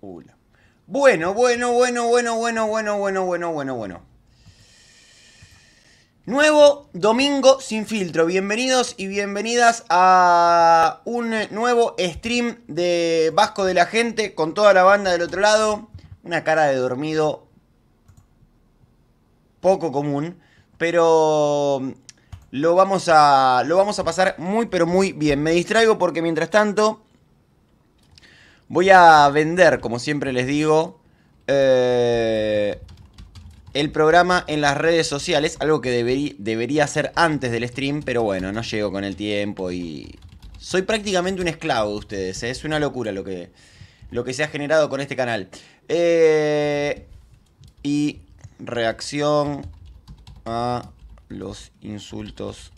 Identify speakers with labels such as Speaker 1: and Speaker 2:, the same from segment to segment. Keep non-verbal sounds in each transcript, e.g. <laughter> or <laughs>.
Speaker 1: Hola, Bueno, bueno, bueno, bueno, bueno, bueno, bueno, bueno, bueno, bueno. Nuevo domingo sin filtro. Bienvenidos y bienvenidas a un nuevo stream de Vasco de la Gente con toda la banda del otro lado. Una cara de dormido poco común, pero lo vamos a, lo vamos a pasar muy pero muy bien. Me distraigo porque mientras tanto Voy a vender, como siempre les digo, eh, el programa en las redes sociales. Algo que debería hacer antes del stream, pero bueno, no llego con el tiempo y... Soy prácticamente un esclavo de ustedes. ¿eh? Es una locura lo que, lo que se ha generado con este canal. Eh, y reacción a los insultos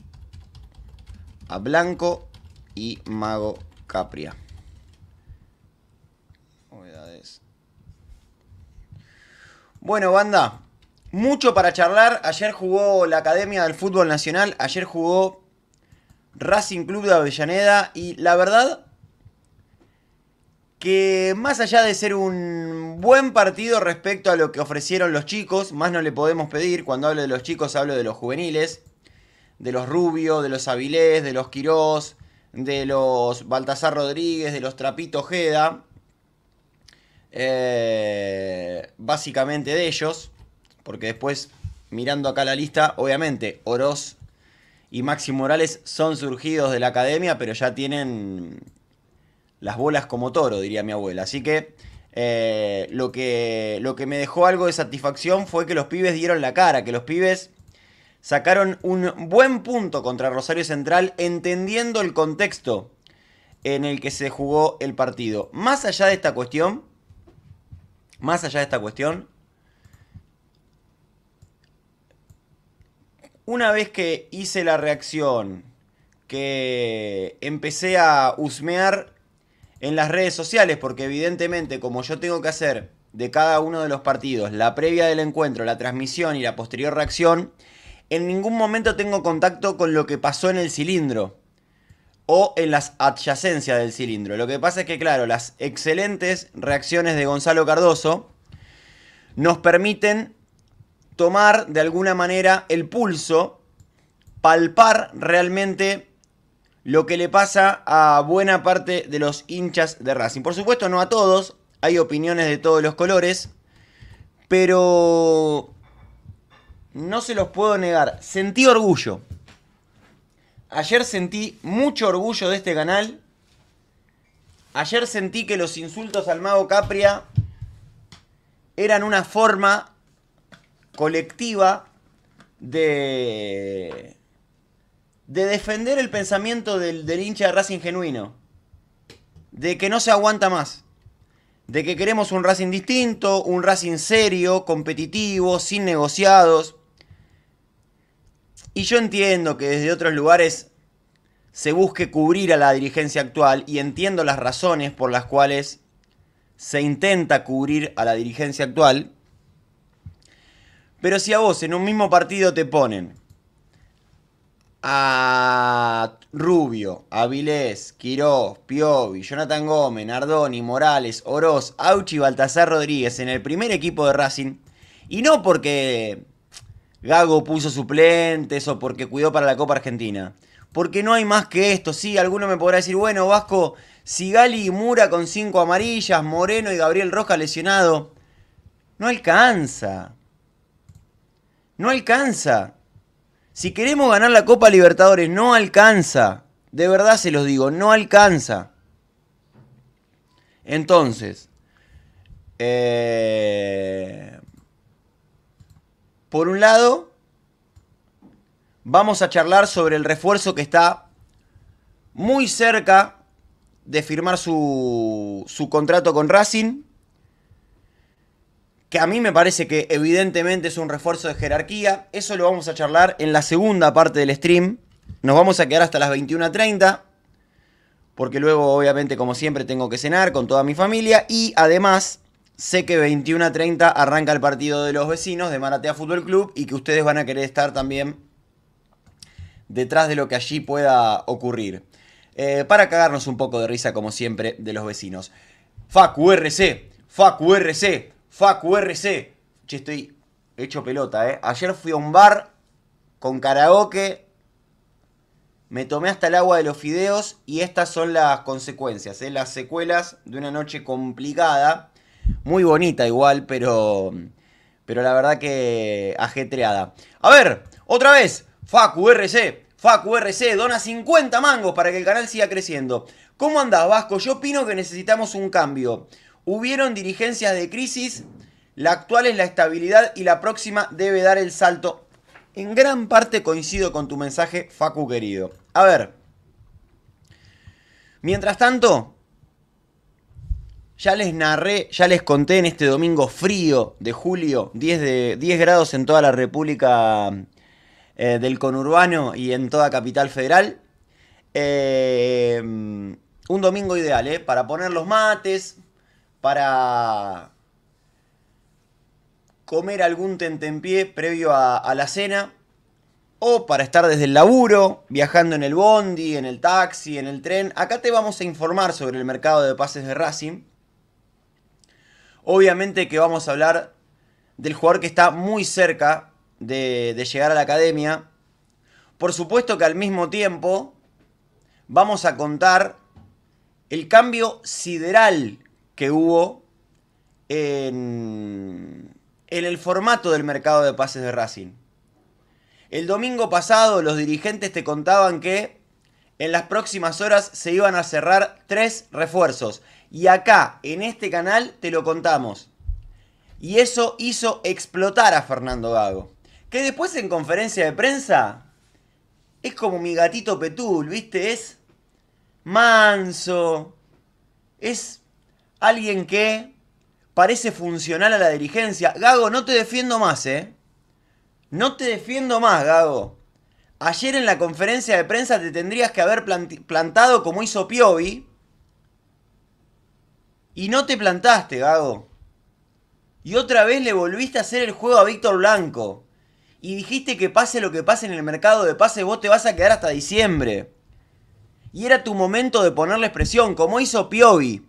Speaker 1: a Blanco y Mago Capria. Bueno, banda, mucho para charlar. Ayer jugó la Academia del Fútbol Nacional, ayer jugó Racing Club de Avellaneda y la verdad que más allá de ser un buen partido respecto a lo que ofrecieron los chicos, más no le podemos pedir, cuando hablo de los chicos hablo de los juveniles, de los Rubio, de los Avilés, de los Quirós, de los Baltasar Rodríguez, de los Trapito Jeda. Eh, básicamente de ellos, porque después mirando acá la lista, obviamente Oroz y Maxi Morales son surgidos de la academia, pero ya tienen las bolas como toro, diría mi abuela. Así que, eh, lo que lo que me dejó algo de satisfacción fue que los pibes dieron la cara, que los pibes sacaron un buen punto contra Rosario Central, entendiendo el contexto en el que se jugó el partido. Más allá de esta cuestión, más allá de esta cuestión, una vez que hice la reacción, que empecé a husmear en las redes sociales, porque evidentemente como yo tengo que hacer de cada uno de los partidos, la previa del encuentro, la transmisión y la posterior reacción, en ningún momento tengo contacto con lo que pasó en el cilindro o en las adyacencias del cilindro. Lo que pasa es que, claro, las excelentes reacciones de Gonzalo Cardoso nos permiten tomar de alguna manera el pulso, palpar realmente lo que le pasa a buena parte de los hinchas de Racing. Por supuesto, no a todos, hay opiniones de todos los colores, pero no se los puedo negar, sentí orgullo Ayer sentí mucho orgullo de este canal. Ayer sentí que los insultos al mago Capria eran una forma colectiva de, de defender el pensamiento del, del hincha de Racing genuino. De que no se aguanta más de que queremos un Racing distinto, un Racing serio, competitivo, sin negociados. Y yo entiendo que desde otros lugares se busque cubrir a la dirigencia actual y entiendo las razones por las cuales se intenta cubrir a la dirigencia actual. Pero si a vos en un mismo partido te ponen a Rubio, Avilés, Quiroz, Piovi, Jonathan Gómez, Nardoni, Morales, Oroz, Auchi, Baltasar Rodríguez en el primer equipo de Racing, y no porque Gago puso suplentes o porque cuidó para la Copa Argentina. Porque no hay más que esto. Sí, alguno me podrá decir, bueno, Vasco, Sigali y Mura con cinco amarillas, Moreno y Gabriel roja lesionado. No alcanza. No alcanza. Si queremos ganar la Copa Libertadores, no alcanza. De verdad se los digo, no alcanza. Entonces, eh, por un lado, vamos a charlar sobre el refuerzo que está muy cerca de firmar su, su contrato con Racing. Que a mí me parece que evidentemente es un refuerzo de jerarquía. Eso lo vamos a charlar en la segunda parte del stream. Nos vamos a quedar hasta las 21.30. Porque luego, obviamente, como siempre, tengo que cenar con toda mi familia. Y además, Sé que 21 30 arranca el partido de los vecinos de Maratea Fútbol Club y que ustedes van a querer estar también detrás de lo que allí pueda ocurrir. Eh, para cagarnos un poco de risa, como siempre, de los vecinos. FACURC, FACURC, URC! Che, estoy hecho pelota, ¿eh? Ayer fui a un bar con karaoke. Me tomé hasta el agua de los fideos y estas son las consecuencias, ¿eh? las secuelas de una noche complicada muy bonita igual, pero, pero la verdad que ajetreada. A ver, otra vez, facu RC. Facu RC, dona 50 mangos para que el canal siga creciendo. ¿Cómo andás, Vasco? Yo opino que necesitamos un cambio. Hubieron dirigencias de crisis, la actual es la estabilidad y la próxima debe dar el salto. En gran parte coincido con tu mensaje, Facu querido. A ver. Mientras tanto, ya les narré, ya les conté en este domingo frío de julio, 10, de, 10 grados en toda la República eh, del Conurbano y en toda Capital Federal. Eh, un domingo ideal, ¿eh? Para poner los mates, para comer algún tentempié previo a la cena, o para estar desde el laburo, viajando en el bondi, en el taxi, en el tren. Acá te vamos a informar sobre el mercado de pases de Racing. Obviamente que vamos a hablar del jugador que está muy cerca de, llegar a la academia. Por supuesto que al mismo tiempo vamos a contar el cambio sideral que hubo en, en, el formato del mercado de pases de Racing. El domingo pasado los dirigentes te contaban que en las próximas horas se iban a cerrar tres refuerzos. Y acá, en este canal, te lo contamos. Y eso hizo explotar a Fernando Gago. Que después en conferencia de prensa es como mi gatito Petul, ¿viste? Es manso. Es alguien que parece funcional a la dirigencia. Gago, no te defiendo más, ¿eh? No te defiendo más, Gago. Ayer en la conferencia de prensa te tendrías que haber plantado como hizo Piovi y no te plantaste, Gago. Y otra vez le volviste a hacer el juego a Víctor Blanco. Y dijiste que pase lo que pase en el mercado de pase, vos te vas a quedar hasta diciembre. Y era tu momento de ponerle expresión, como hizo Piovi,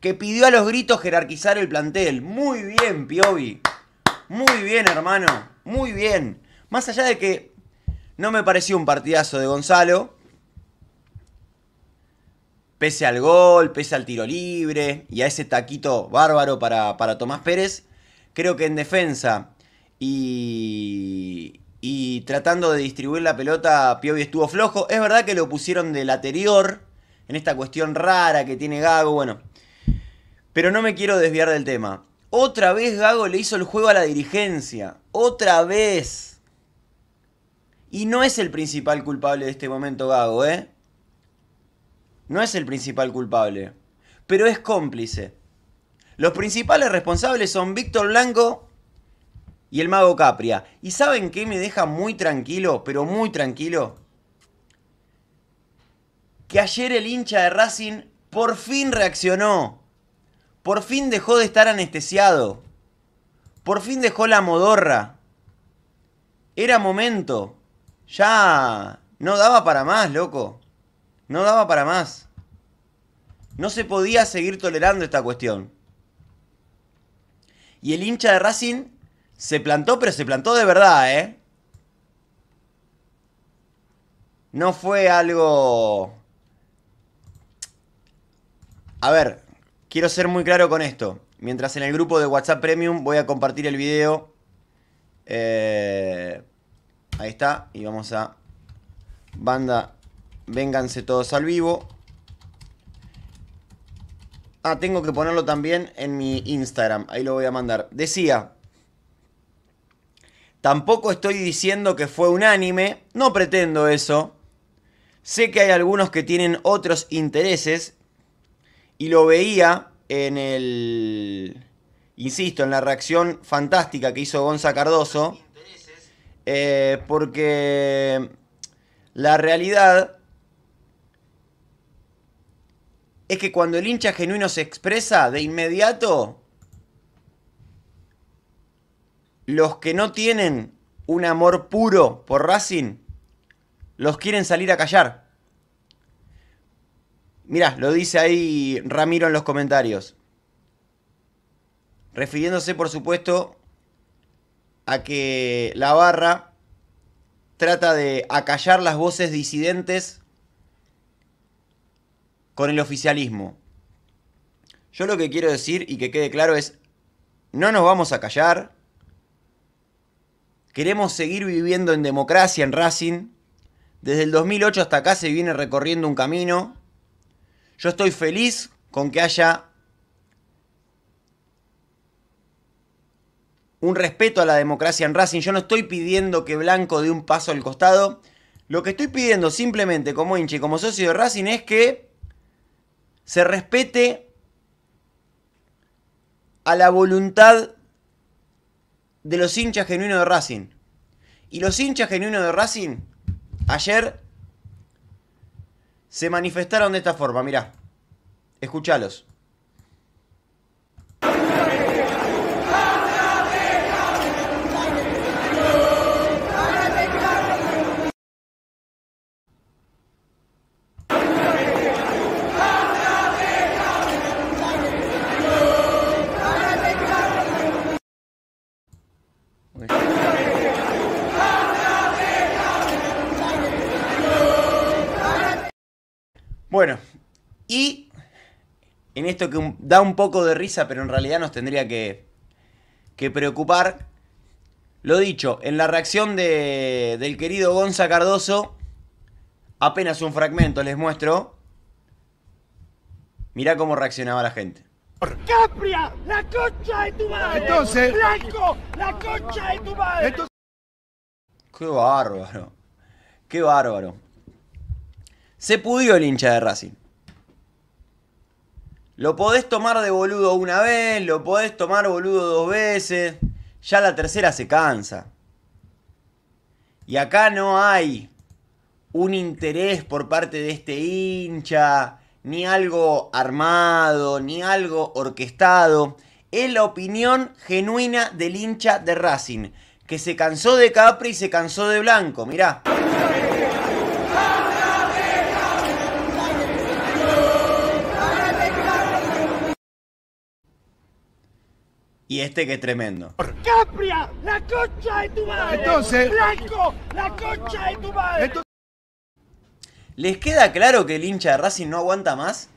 Speaker 1: que pidió a los gritos jerarquizar el plantel. Muy bien, Piovi. Muy bien, hermano. Muy bien. Más allá de que no me pareció un partidazo de Gonzalo, pese al gol, pese al tiro libre y a ese taquito bárbaro para, Tomás Pérez, creo que en defensa y, y tratando de distribuir la pelota, Piovi estuvo flojo. Es verdad que lo pusieron del anterior, en esta cuestión rara que tiene Gago, bueno. Pero no me quiero desviar del tema. Otra vez Gago le hizo el juego a la dirigencia. Otra vez. Y no es el principal culpable de este momento Gago, ¿eh? no es el principal culpable, pero es cómplice. Los principales responsables son Víctor Blanco y el mago Capria. ¿Y saben qué me deja muy tranquilo, pero muy tranquilo? Que ayer el hincha de Racing por fin reaccionó. Por fin dejó de estar anestesiado. Por fin dejó la modorra. Era momento. Ya no daba para más, loco. No daba para más. No se podía seguir tolerando esta cuestión. Y el hincha de Racing se plantó, pero se plantó de verdad, ¿eh? No fue algo... A ver, quiero ser muy claro con esto. Mientras en el grupo de WhatsApp Premium voy a compartir el video. Eh, ahí está. Y vamos a banda Vénganse todos al vivo. Ah, tengo que ponerlo también en mi Instagram. Ahí lo voy a mandar. Decía, tampoco estoy diciendo que fue unánime, No pretendo eso. Sé que hay algunos que tienen otros intereses. Y lo veía en el... Insisto, en la reacción fantástica que hizo Gonza Cardoso. Eh, porque la realidad es que cuando el hincha genuino se expresa, de inmediato, los que no tienen un amor puro por Racing, los quieren salir a callar. Mirá, lo dice ahí Ramiro en los comentarios. Refiriéndose, por supuesto, a que la barra trata de acallar las voces disidentes con el oficialismo. Yo lo que quiero decir y que quede claro es, no nos vamos a callar, queremos seguir viviendo en democracia en Racing, desde el 2008 hasta acá se viene recorriendo un camino, yo estoy feliz con que haya un respeto a la democracia en Racing. Yo no estoy pidiendo que Blanco dé un paso al costado. Lo que estoy pidiendo simplemente como hinche, como socio de Racing, es que se respete a la voluntad de los hinchas genuinos de Racing. Y los hinchas genuinos de Racing ayer se manifestaron de esta forma, mirá, escuchalos. esto que da un poco de risa, pero en realidad nos tendría que, preocupar. Lo dicho, en la reacción del querido Gonza Cardoso, apenas un fragmento les muestro. Mirá cómo reaccionaba la gente. ¡Capria! ¡La concha de tu madre! ¡Blanco! ¡La concha de tu madre! ¡Qué bárbaro! ¡Qué bárbaro! Se pudió el hincha de Racing. Lo podés tomar de boludo una vez, lo podés tomar boludo dos veces, ya la tercera se cansa. Y acá no hay un interés por parte de este hincha, ni algo armado, ni algo orquestado. Es la opinión genuina del hincha de Racing, que se cansó de Capri y se cansó de Blanco, mirá. y este que es tremendo. ¡Capria! ¡La concha de tu madre! ¡Blanco! ¡La tu madre! ¿Les queda claro que el hincha de Racing no aguanta más?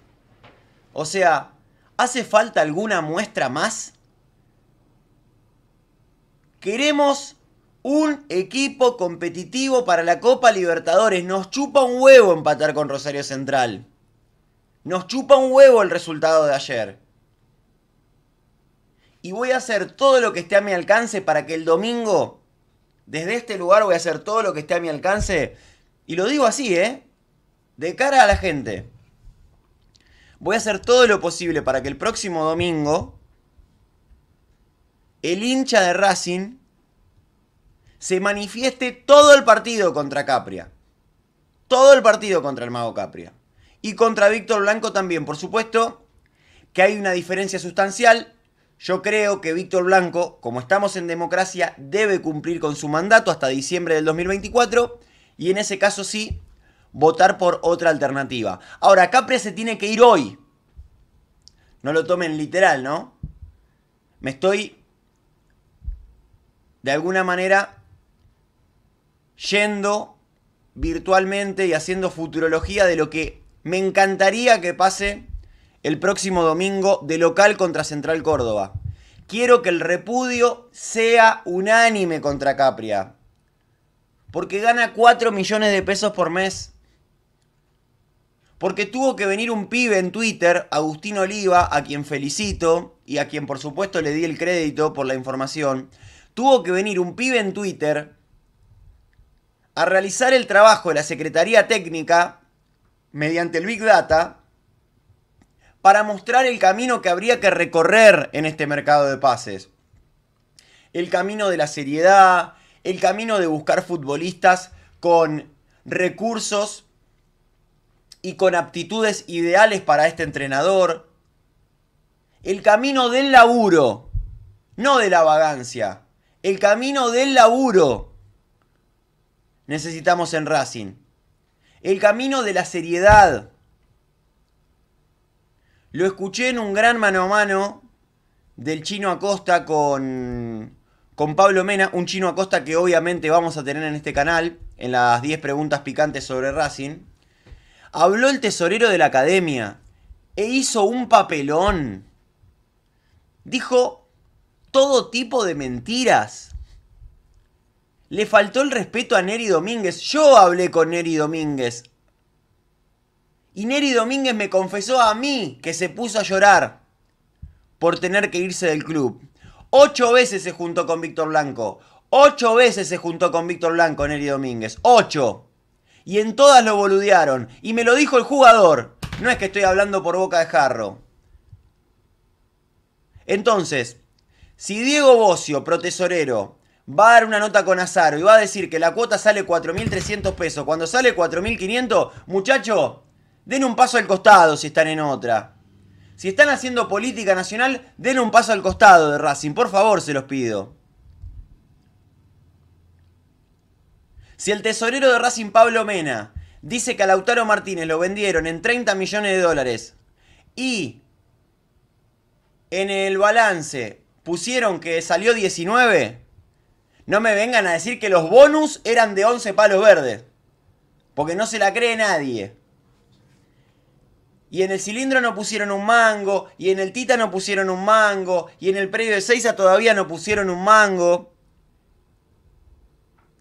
Speaker 1: O sea, ¿hace falta alguna muestra más? Queremos un equipo competitivo para la Copa Libertadores. Nos chupa un huevo empatar con Rosario Central. Nos chupa un huevo el resultado de ayer y voy a hacer todo lo que esté a mi alcance para que el domingo, desde este lugar, voy a hacer todo lo que esté a mi alcance. Y lo digo así, ¿eh? De cara a la gente. Voy a hacer todo lo posible para que el próximo domingo el hincha de Racing se manifieste todo el partido contra Capria. Todo el partido contra el mago Capria. Y contra Víctor Blanco también, por supuesto, que hay una diferencia sustancial yo creo que Víctor Blanco, como estamos en democracia, debe cumplir con su mandato hasta diciembre del 2024 y en ese caso sí votar por otra alternativa. Ahora, Capria se tiene que ir hoy. No lo tomen literal, ¿no? Me estoy, de alguna manera, yendo virtualmente y haciendo futurología de lo que me encantaría que pase el próximo domingo de local contra Central Córdoba. Quiero que el repudio sea unánime contra Capria. Porque gana 4 millones de pesos por mes. Porque tuvo que venir un pibe en Twitter, Agustín Oliva, a quien felicito y a quien por supuesto le di el crédito por la información. Tuvo que venir un pibe en Twitter a realizar el trabajo de la Secretaría Técnica mediante el Big Data para mostrar el camino que habría que recorrer en este mercado de pases. El camino de la seriedad, el camino de buscar futbolistas con recursos y con aptitudes ideales para este entrenador. El camino del laburo, no de la vagancia. El camino del laburo necesitamos en Racing. El camino de la seriedad lo escuché en un gran mano a mano del chino Acosta con, con Pablo Mena, un chino Acosta que obviamente vamos a tener en este canal, en las 10 preguntas picantes sobre Racing. Habló el tesorero de la academia e hizo un papelón. Dijo todo tipo de mentiras. Le faltó el respeto a Neri Domínguez. Yo hablé con Neri Domínguez y Neri Domínguez me confesó a mí que se puso a llorar por tener que irse del club. Ocho veces se juntó con Víctor Blanco. Ocho veces se juntó con Víctor Blanco Neri Domínguez. Ocho. Y en todas lo boludearon. Y me lo dijo el jugador. No es que estoy hablando por boca de jarro. Entonces, si Diego Bocio, protesorero, va a dar una nota con Azaro y va a decir que la cuota sale 4.300 pesos, cuando sale 4.500, muchacho, den un paso al costado si están en otra. Si están haciendo política nacional, den un paso al costado de Racing, por favor, se los pido. Si el tesorero de Racing Pablo Mena dice que a Lautaro Martínez lo vendieron en 30 millones de dólares y en el balance pusieron que salió 19, no me vengan a decir que los bonus eran de 11 palos verdes. Porque no se la cree nadie y en el cilindro no pusieron un mango, y en el Tita no pusieron un mango, y en el predio de Seiza todavía no pusieron un mango.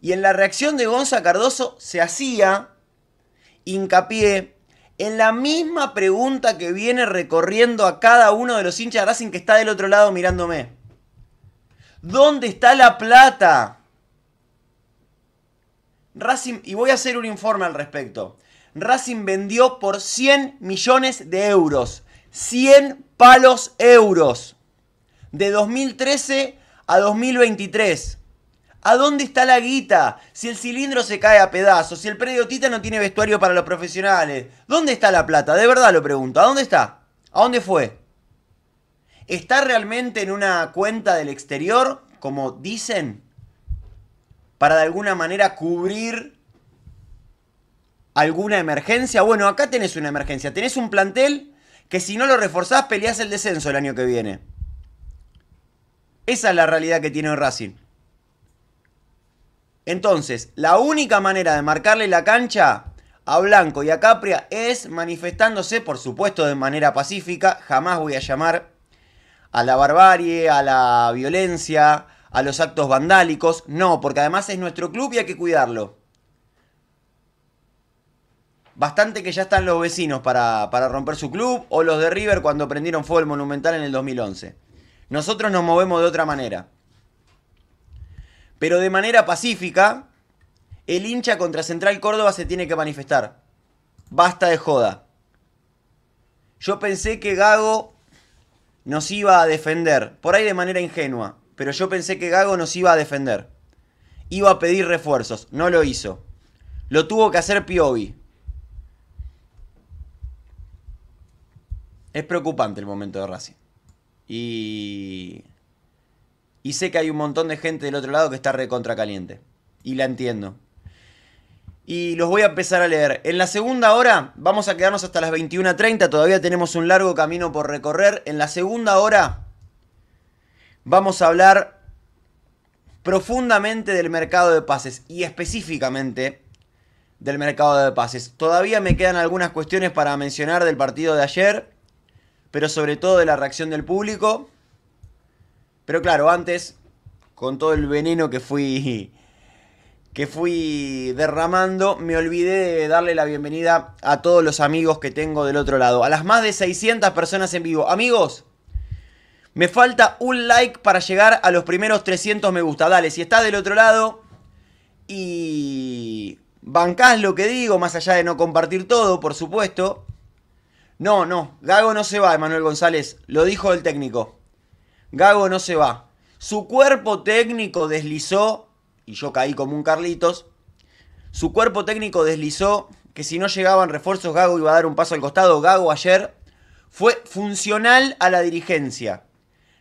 Speaker 1: Y en la reacción de Gonza Cardoso se hacía hincapié en la misma pregunta que viene recorriendo a cada uno de los hinchas de Racing que está del otro lado mirándome. ¿Dónde está la plata? Racing, y voy a hacer un informe al respecto. Racing vendió por 100 millones de euros. 100 palos euros. De 2013 a 2023. ¿A dónde está la guita? Si el cilindro se cae a pedazos, si el predio Tita no tiene vestuario para los profesionales. ¿Dónde está la plata? De verdad lo pregunto. ¿A dónde está? ¿A dónde fue? ¿Está realmente en una cuenta del exterior, como dicen? Para de alguna manera cubrir alguna emergencia. Bueno, acá tenés una emergencia. Tenés un plantel que si no lo reforzás, peleás el descenso el año que viene. Esa es la realidad que tiene Racing. Entonces, la única manera de marcarle la cancha a Blanco y a Capria es manifestándose, por supuesto, de manera pacífica. Jamás voy a llamar a la barbarie, a la violencia, a los actos vandálicos. No, porque además es nuestro club y hay que cuidarlo. Bastante que ya están los vecinos para, para romper su club o los de River cuando prendieron fuego el Monumental en el 2011. Nosotros nos movemos de otra manera. Pero de manera pacífica, el hincha contra Central Córdoba se tiene que manifestar. Basta de joda. Yo pensé que Gago nos iba a defender, por ahí de manera ingenua, pero yo pensé que Gago nos iba a defender. Iba a pedir refuerzos, no lo hizo. Lo tuvo que hacer Piovi. Es preocupante el momento de Racing. Y. Y sé que hay un montón de gente del otro lado que está recontra caliente. Y la entiendo. Y los voy a empezar a leer. En la segunda hora vamos a quedarnos hasta las 21.30. Todavía tenemos un largo camino por recorrer. En la segunda hora vamos a hablar profundamente del mercado de pases. Y específicamente del mercado de pases. Todavía me quedan algunas cuestiones para mencionar del partido de ayer pero sobre todo de la reacción del público. Pero claro, antes, con todo el veneno que fui, <laughs> que fui derramando, me olvidé de darle la bienvenida a todos los amigos que tengo del otro lado, a las más de 600 personas en vivo. Amigos, me falta un like para llegar a los primeros 300 me gusta. Dale, si estás del otro lado y bancás lo que digo, más allá de no compartir todo, por supuesto, no, no, Gago no se va, Emanuel González, lo dijo el técnico. Gago no se va. Su cuerpo técnico deslizó, y yo caí como un Carlitos, su cuerpo técnico deslizó que si no llegaban refuerzos Gago iba a dar un paso al costado. Gago ayer fue funcional a la dirigencia.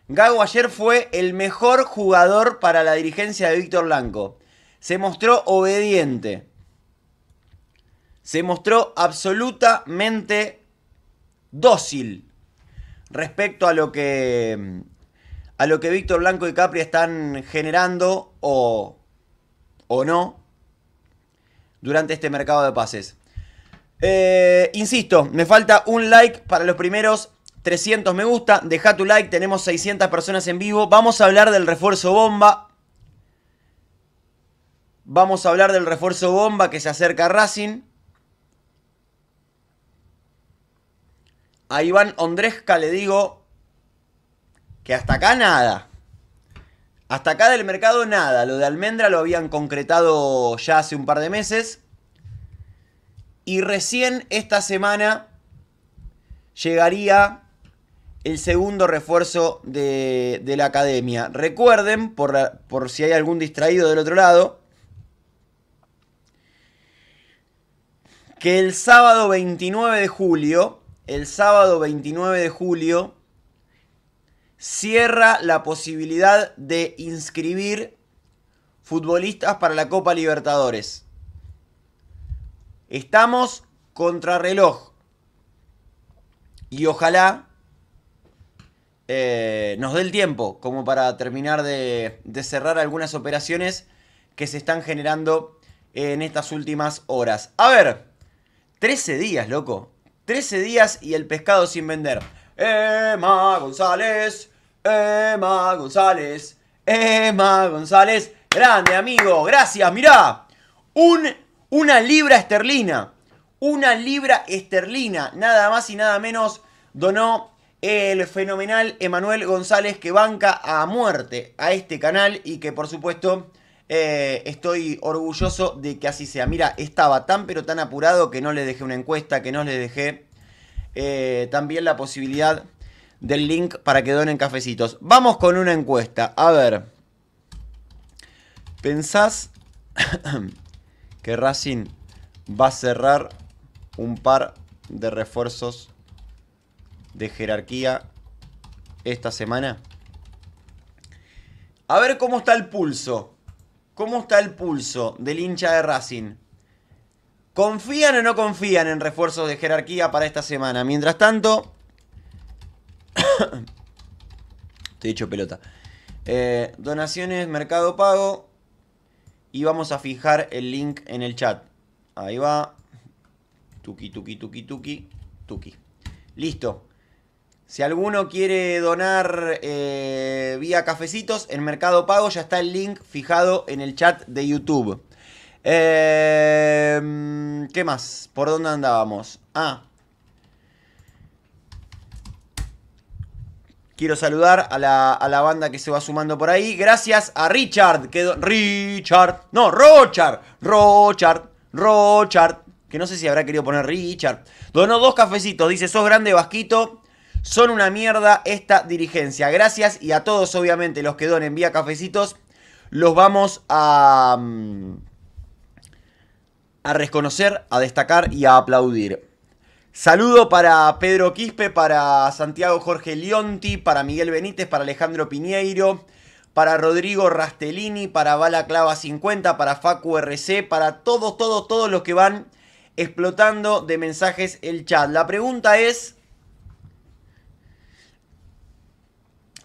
Speaker 1: Gago ayer fue el mejor jugador para la dirigencia de Víctor Blanco. Se mostró obediente. Se mostró absolutamente dócil respecto a lo que a lo que Víctor Blanco y capri están generando o, o no durante este mercado de pases. Eh, insisto, me falta un like para los primeros 300 me gusta. Deja tu like, tenemos 600 personas en vivo. Vamos a hablar del refuerzo bomba. Vamos a hablar del refuerzo bomba que se acerca a Racing. A Iván Ondresca le digo que hasta acá nada. Hasta acá del mercado nada. Lo de almendra lo habían concretado ya hace un par de meses. Y recién esta semana llegaría el segundo refuerzo de, la academia. Recuerden, por, por si hay algún distraído del otro lado, que el sábado 29 de julio el sábado 29 de julio cierra la posibilidad de inscribir futbolistas para la Copa Libertadores. Estamos contra reloj. Y ojalá eh, nos dé el tiempo como para terminar de, de cerrar algunas operaciones que se están generando en estas últimas horas. A ver, 13 días, loco. 13 días y el pescado sin vender. Emma González, Emma González, Emma González. Grande amigo, gracias. Mirá, un, una libra esterlina. Una libra esterlina. Nada más y nada menos donó el fenomenal Emanuel González que banca a muerte a este canal y que por supuesto eh, estoy orgulloso de que así sea. Mira, estaba tan pero tan apurado que no le dejé una encuesta, que no le dejé eh, también la posibilidad del link para que donen cafecitos. Vamos con una encuesta. A ver. ¿Pensás <coughs> que Racing va a cerrar un par de refuerzos de jerarquía esta semana? A ver cómo está el pulso. ¿Cómo está el pulso del hincha de Racing? ¿Confían o no confían en refuerzos de jerarquía para esta semana? Mientras tanto... <coughs> te he hecho pelota. Eh, donaciones, mercado pago. Y vamos a fijar el link en el chat. Ahí va. Tuki, tuki, tuki, tuki, tuki. Listo. Si alguno quiere donar eh, vía cafecitos, en Mercado Pago ya está el link fijado en el chat de YouTube. Em, ¿Qué más? ¿Por dónde andábamos? Ah. Quiero saludar a la, banda que se va sumando por ahí. Gracias a Richard. Richard. No, Rochard. Rochard. Rochard. Que no sé si habrá querido poner Richard. Donó dos cafecitos. Dice, sos grande, Vasquito. Son una mierda esta dirigencia. Gracias y a todos, obviamente, los que donen vía cafecitos, los vamos a. Mm, a reconocer, a destacar y a aplaudir. Saludo para Pedro Quispe, para Santiago Jorge Leonti, para Miguel Benítez, para Alejandro Piñeiro, para Rodrigo Rastellini, para Bala Clava 50, para Facu RC, para todos, todos, todos los que van explotando de mensajes el chat. La pregunta es,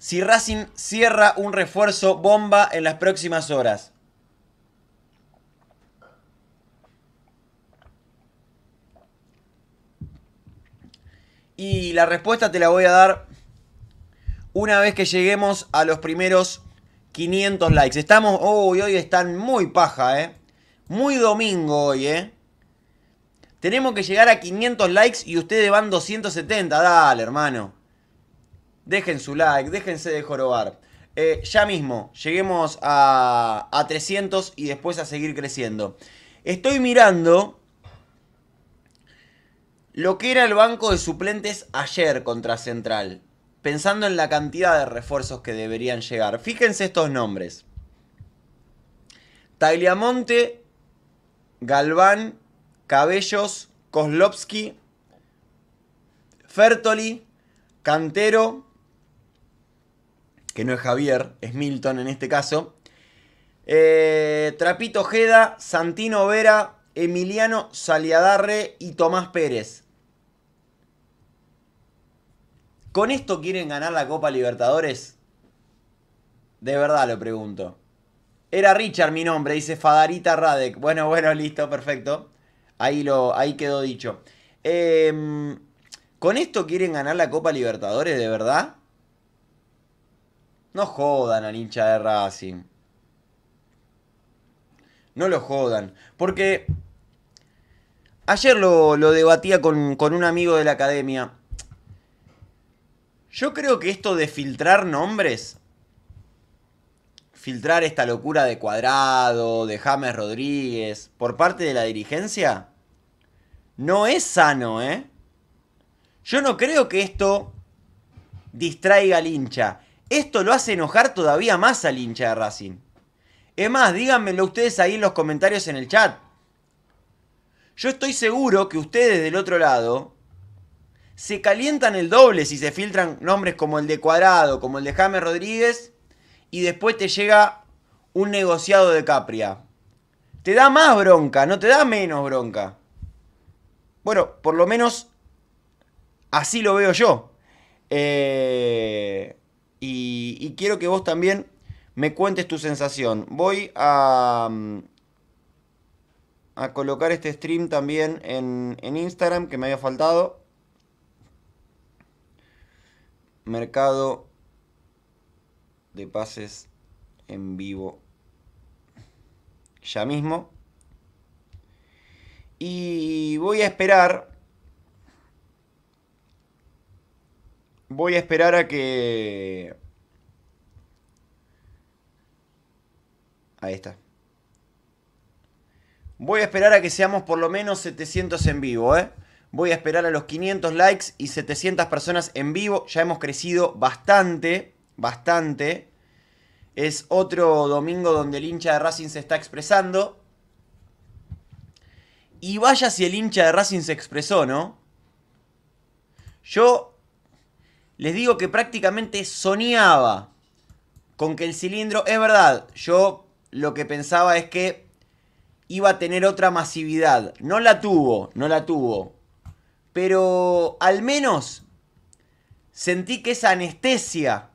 Speaker 1: si Racing cierra un refuerzo bomba en las próximas horas. Y la respuesta te la voy a dar una vez que lleguemos a los primeros 500 likes. Estamos, hoy, hoy están muy paja, ¿eh? Muy domingo hoy, ¿eh? Tenemos que llegar a 500 likes y ustedes van 270. Dale, hermano. Dejen su like, déjense de jorobar. Eh, ya mismo, lleguemos a, 300 y después a seguir creciendo. Estoy mirando lo que era el banco de suplentes ayer contra Central, pensando en la cantidad de refuerzos que deberían llegar. Fíjense estos nombres. Tagliamonte, Galván, Cabellos, Kozlowski, Fertoli, Cantero, que no es Javier, es Milton en este caso. Eh, Trapito Jeda, Santino Vera, Emiliano Saliadarre y Tomás Pérez. ¿Con esto quieren ganar la Copa Libertadores? De verdad lo pregunto. Era Richard mi nombre, dice Fadarita Radek. Bueno, bueno, listo, perfecto. Ahí, lo, ahí quedó dicho. Em, ¿Con esto quieren ganar la Copa Libertadores de verdad? No jodan al hincha de Racing. No lo jodan. Porque ayer lo, debatía con, con, un amigo de la academia. Yo creo que esto de filtrar nombres, filtrar esta locura de Cuadrado, de James Rodríguez, por parte de la dirigencia, no es sano, ¿eh? Yo no creo que esto distraiga al hincha. Esto lo hace enojar todavía más al hincha de Racing. Es más, díganmelo ustedes ahí en los comentarios en el chat. Yo estoy seguro que ustedes del otro lado se calientan el doble si se filtran nombres como el de Cuadrado, como el de James Rodríguez, y después te llega un negociado de Capria. Te da más bronca, no te da menos bronca. Bueno, por lo menos así lo veo yo. Eh, y, quiero que vos también me cuentes tu sensación. Voy mm, a, colocar este stream también en, en Instagram que me había faltado. Mercado de pases en vivo ya mismo. Y voy a esperar Voy a esperar a que... Ahí está. Voy a esperar a que seamos por lo menos 700 en vivo, ¿eh? Voy a esperar a los 500 likes y 700 personas en vivo. Ya hemos crecido bastante, bastante. Es otro domingo donde el hincha de Racing se está expresando. Y vaya si el hincha de Racing se expresó, ¿no? Yo les digo que prácticamente soñaba con que el cilindro, es verdad, yo lo que pensaba es que iba a tener otra masividad. No la tuvo, no la tuvo. Pero al menos sentí que esa anestesia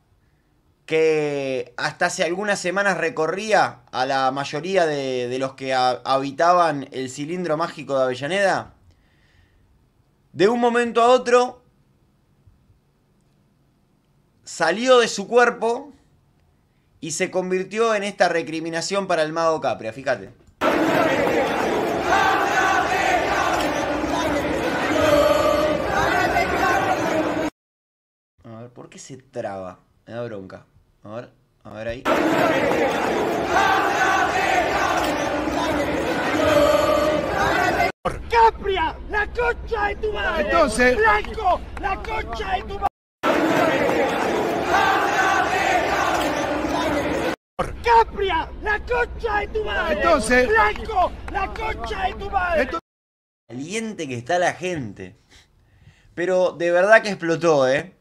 Speaker 1: que hasta hace algunas semanas recorría a la mayoría de, los que habitaban el cilindro mágico de Avellaneda, de un momento a otro salió de su cuerpo y se convirtió en esta recriminación para el mago Capria, fíjate. A ver, ¿por qué se traba? Me da bronca. A ver, a ver ahí. ¡Capria! ¡La concha de tu madre! Entonces. ¡Blanco! ¡La concha de tu madre! Capria, la concha de tu madre. Entonces, Blanco, la concha de tu madre. Caliente que está la gente. Pero de verdad que explotó, ¿eh?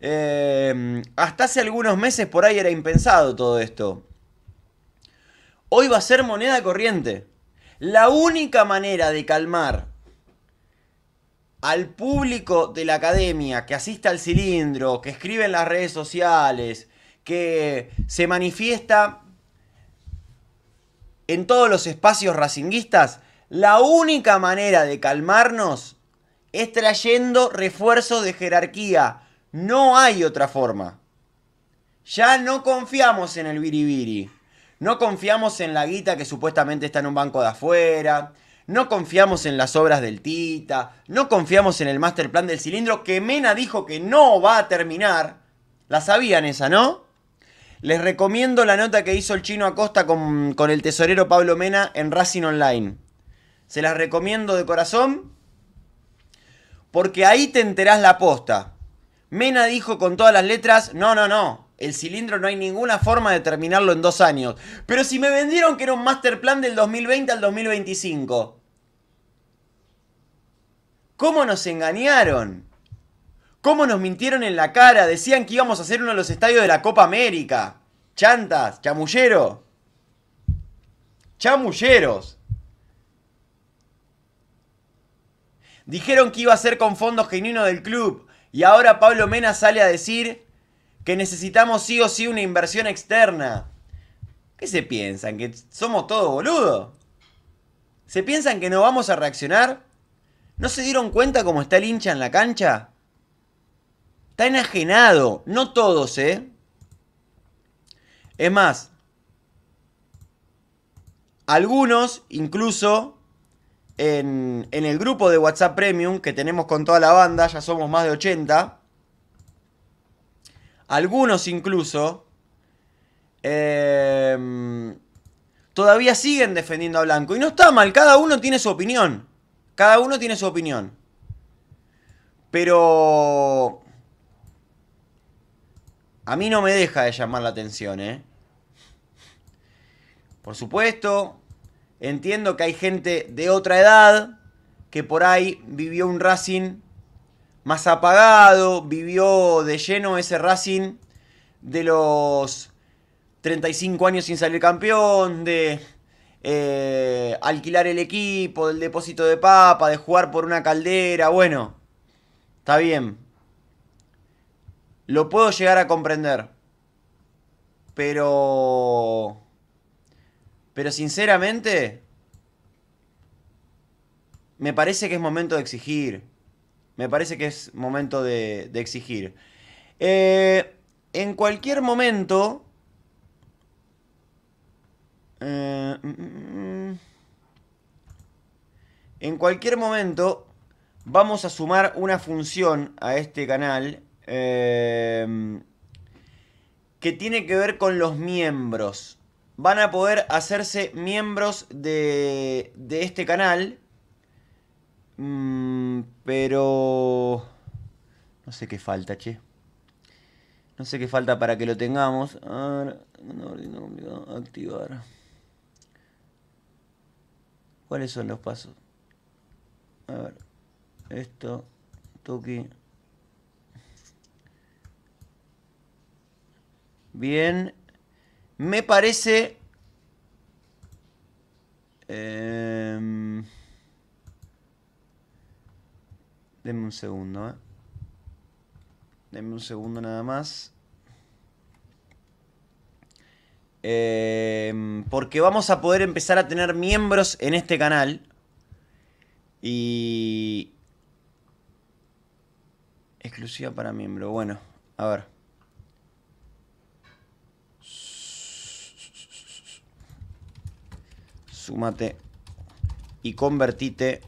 Speaker 1: ¿eh? Hasta hace algunos meses por ahí era impensado todo esto. Hoy va a ser moneda corriente. La única manera de calmar al público de la academia que asista al cilindro, que escribe en las redes sociales, que se manifiesta en todos los espacios racinguistas, la única manera de calmarnos es trayendo refuerzos de jerarquía. No hay otra forma. Ya no confiamos en el biribiri. No confiamos en la guita que supuestamente está en un banco de afuera. No confiamos en las obras del Tita. No confiamos en el master plan del cilindro que Mena dijo que no va a terminar. La sabían esa, ¿no? Les recomiendo la nota que hizo el chino Acosta con, con el tesorero Pablo Mena en Racing Online. Se las recomiendo de corazón porque ahí te enterás la posta. Mena dijo con todas las letras, no, no, no, el cilindro no hay ninguna forma de terminarlo en dos años. Pero si me vendieron que era un master plan del 2020 al 2025. ¿Cómo nos engañaron? ¿Cómo nos mintieron en la cara? Decían que íbamos a hacer uno de los estadios de la Copa América. Chantas, chamullero. Chamulleros. Dijeron que iba a ser con fondos genuinos del club. Y ahora Pablo Mena sale a decir que necesitamos sí o sí una inversión externa. ¿Qué se piensan? ¿Que somos todos boludos? ¿Se piensan que no vamos a reaccionar? ¿No se dieron cuenta cómo está el hincha en la cancha? Está enajenado. No todos, ¿eh? Es más, algunos incluso en, el grupo de WhatsApp Premium que tenemos con toda la banda, ya somos más de 80. Algunos incluso em, todavía siguen defendiendo a Blanco. Y no está mal, cada uno tiene su opinión. Cada uno tiene su opinión. Pero a mí no me deja de llamar la atención, ¿eh? Por supuesto, entiendo que hay gente de otra edad que por ahí vivió un Racing más apagado, vivió de lleno ese Racing de los 35 años sin salir campeón, de eh, alquilar el equipo, del depósito de papa, de jugar por una caldera, bueno, está bien, lo puedo llegar a comprender. Pero... Pero sinceramente... Me parece que es momento de exigir. Me parece que es momento de, exigir. Eh, en cualquier momento... Eh, mm, mm, mm, en cualquier momento vamos a sumar una función a este canal Em, que tiene que ver con los miembros. Van a poder hacerse miembros de, de este canal. Mm, pero... No sé qué falta, che. No sé qué falta para que lo tengamos. activar. ¿Cuáles son los pasos? A ver. Esto. Toque. Bien. Me parece... Em, denme un segundo, ¿eh? Denme un segundo nada más. Em, porque vamos a poder empezar a tener miembros en este canal. Y... Exclusiva para miembro. Bueno, a ver. sumate y convertite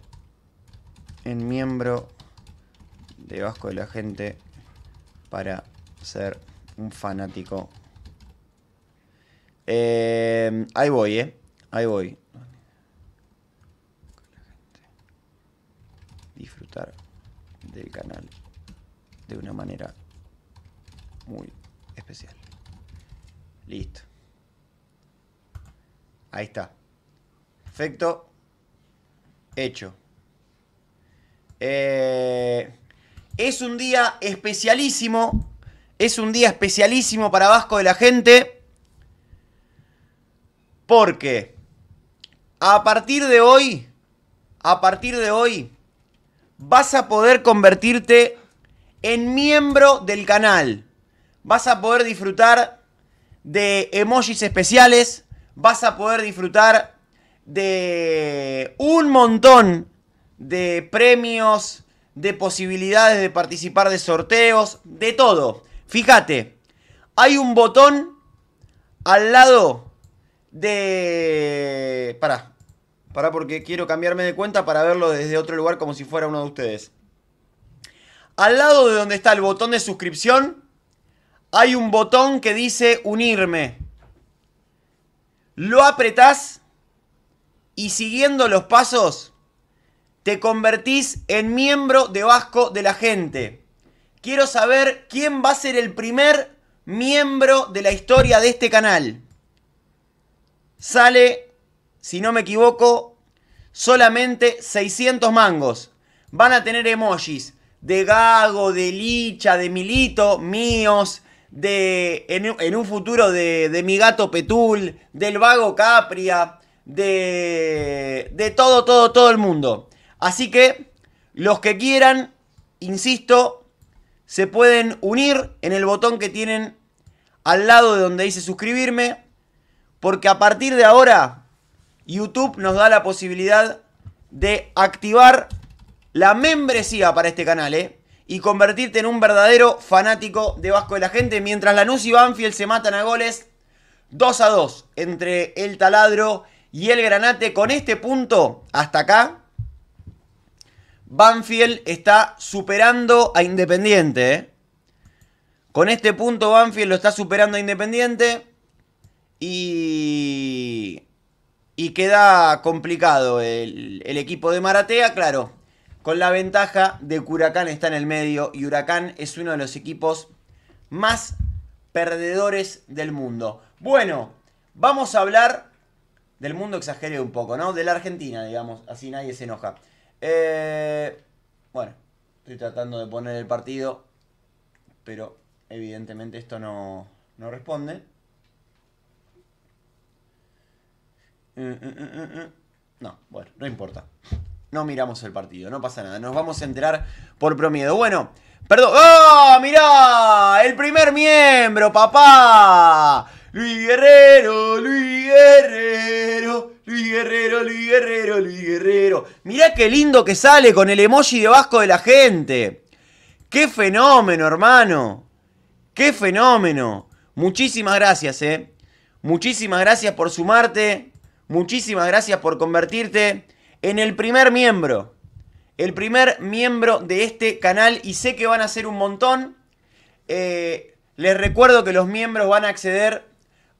Speaker 1: en miembro de Vasco de la Gente para ser un fanático. Eh, ahí voy, ¿eh? Ahí voy. Disfrutar del canal de una manera muy especial. Listo. Ahí está. Perfecto. Hecho. Eh, es un día especialísimo. Es un día especialísimo para Vasco de la Gente. Porque a partir de hoy, a partir de hoy, vas a poder convertirte en miembro del canal. Vas a poder disfrutar de emojis especiales. Vas a poder disfrutar de un montón de premios, de posibilidades de participar de sorteos, de todo. Fíjate, hay un botón al lado de... Pará, pará porque quiero cambiarme de cuenta para verlo desde otro lugar como si fuera uno de ustedes. Al lado de donde está el botón de suscripción, hay un botón que dice unirme. Lo apretás y siguiendo los pasos, te convertís en miembro de Vasco de la Gente. Quiero saber quién va a ser el primer miembro de la historia de este canal. Sale, si no me equivoco, solamente 600 mangos. Van a tener emojis de Gago, de Licha, de Milito, míos, de en, un futuro de, de mi gato Petul, del vago Capria, de, de todo, todo, todo el mundo. Así que los que quieran, insisto, se pueden unir en el botón que tienen al lado de donde dice suscribirme, porque a partir de ahora YouTube nos da la posibilidad de activar la membresía para este canal, ¿eh? Y convertirte en un verdadero fanático de Vasco de la Gente. Mientras Lanús y Banfield se matan a goles 2 a 2 entre el taladro y el Granate con este punto hasta acá. Banfield está superando a Independiente. ¿eh? Con este punto Banfield lo está superando a Independiente. Y, queda complicado el, el equipo de Maratea, claro. Con la ventaja de que Huracán está en el medio y Huracán es uno de los equipos más perdedores del mundo. Bueno, vamos a hablar del mundo exagere un poco, ¿no? De la Argentina, digamos, así nadie se enoja. Eh, bueno, estoy tratando de poner el partido, pero evidentemente esto no, no responde. Mm, mm, mm, no, bueno, no importa. No miramos el partido, no pasa nada. Nos vamos a enterar por promedio. Bueno, perdón. ¡Oh! ¡Mirá! ¡El primer miembro, papá! Luis Guerrero, Luis Guerrero, Luis Guerrero, Luis Guerrero, Luis Guerrero. Mirá qué lindo que sale con el emoji de Vasco de la gente. Qué fenómeno, hermano. Qué fenómeno. Muchísimas gracias, eh. Muchísimas gracias por sumarte. Muchísimas gracias por convertirte en el primer miembro. El primer miembro de este canal y sé que van a ser un montón. Eh, les recuerdo que los miembros van a acceder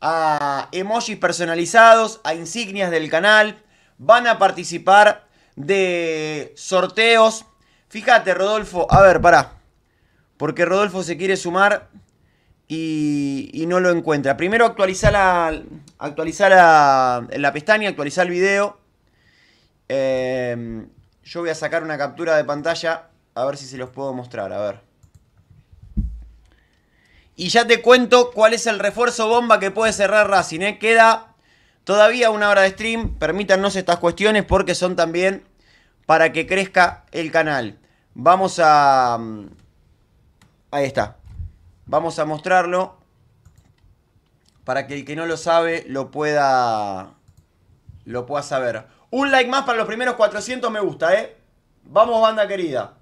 Speaker 1: a emojis personalizados, a insignias del canal. Van a participar de sorteos. Fíjate, Rodolfo. A ver, para, Porque Rodolfo se quiere sumar y, no lo encuentra. Primero actualiza la, actualiza la, la pestaña, actualiza el video. Eh, yo voy a sacar una captura de pantalla. A ver si se los puedo mostrar. A ver. Y ya te cuento cuál es el refuerzo bomba que puede cerrar Racing. ¿eh? Queda todavía una hora de stream. Permítanos estas cuestiones porque son también para que crezca el canal. Vamos a... Mm, ahí está. Vamos a mostrarlo para que el que no lo sabe lo pueda lo pueda saber. Un like más para los primeros 400 me gusta, ¿eh? Vamos banda querida.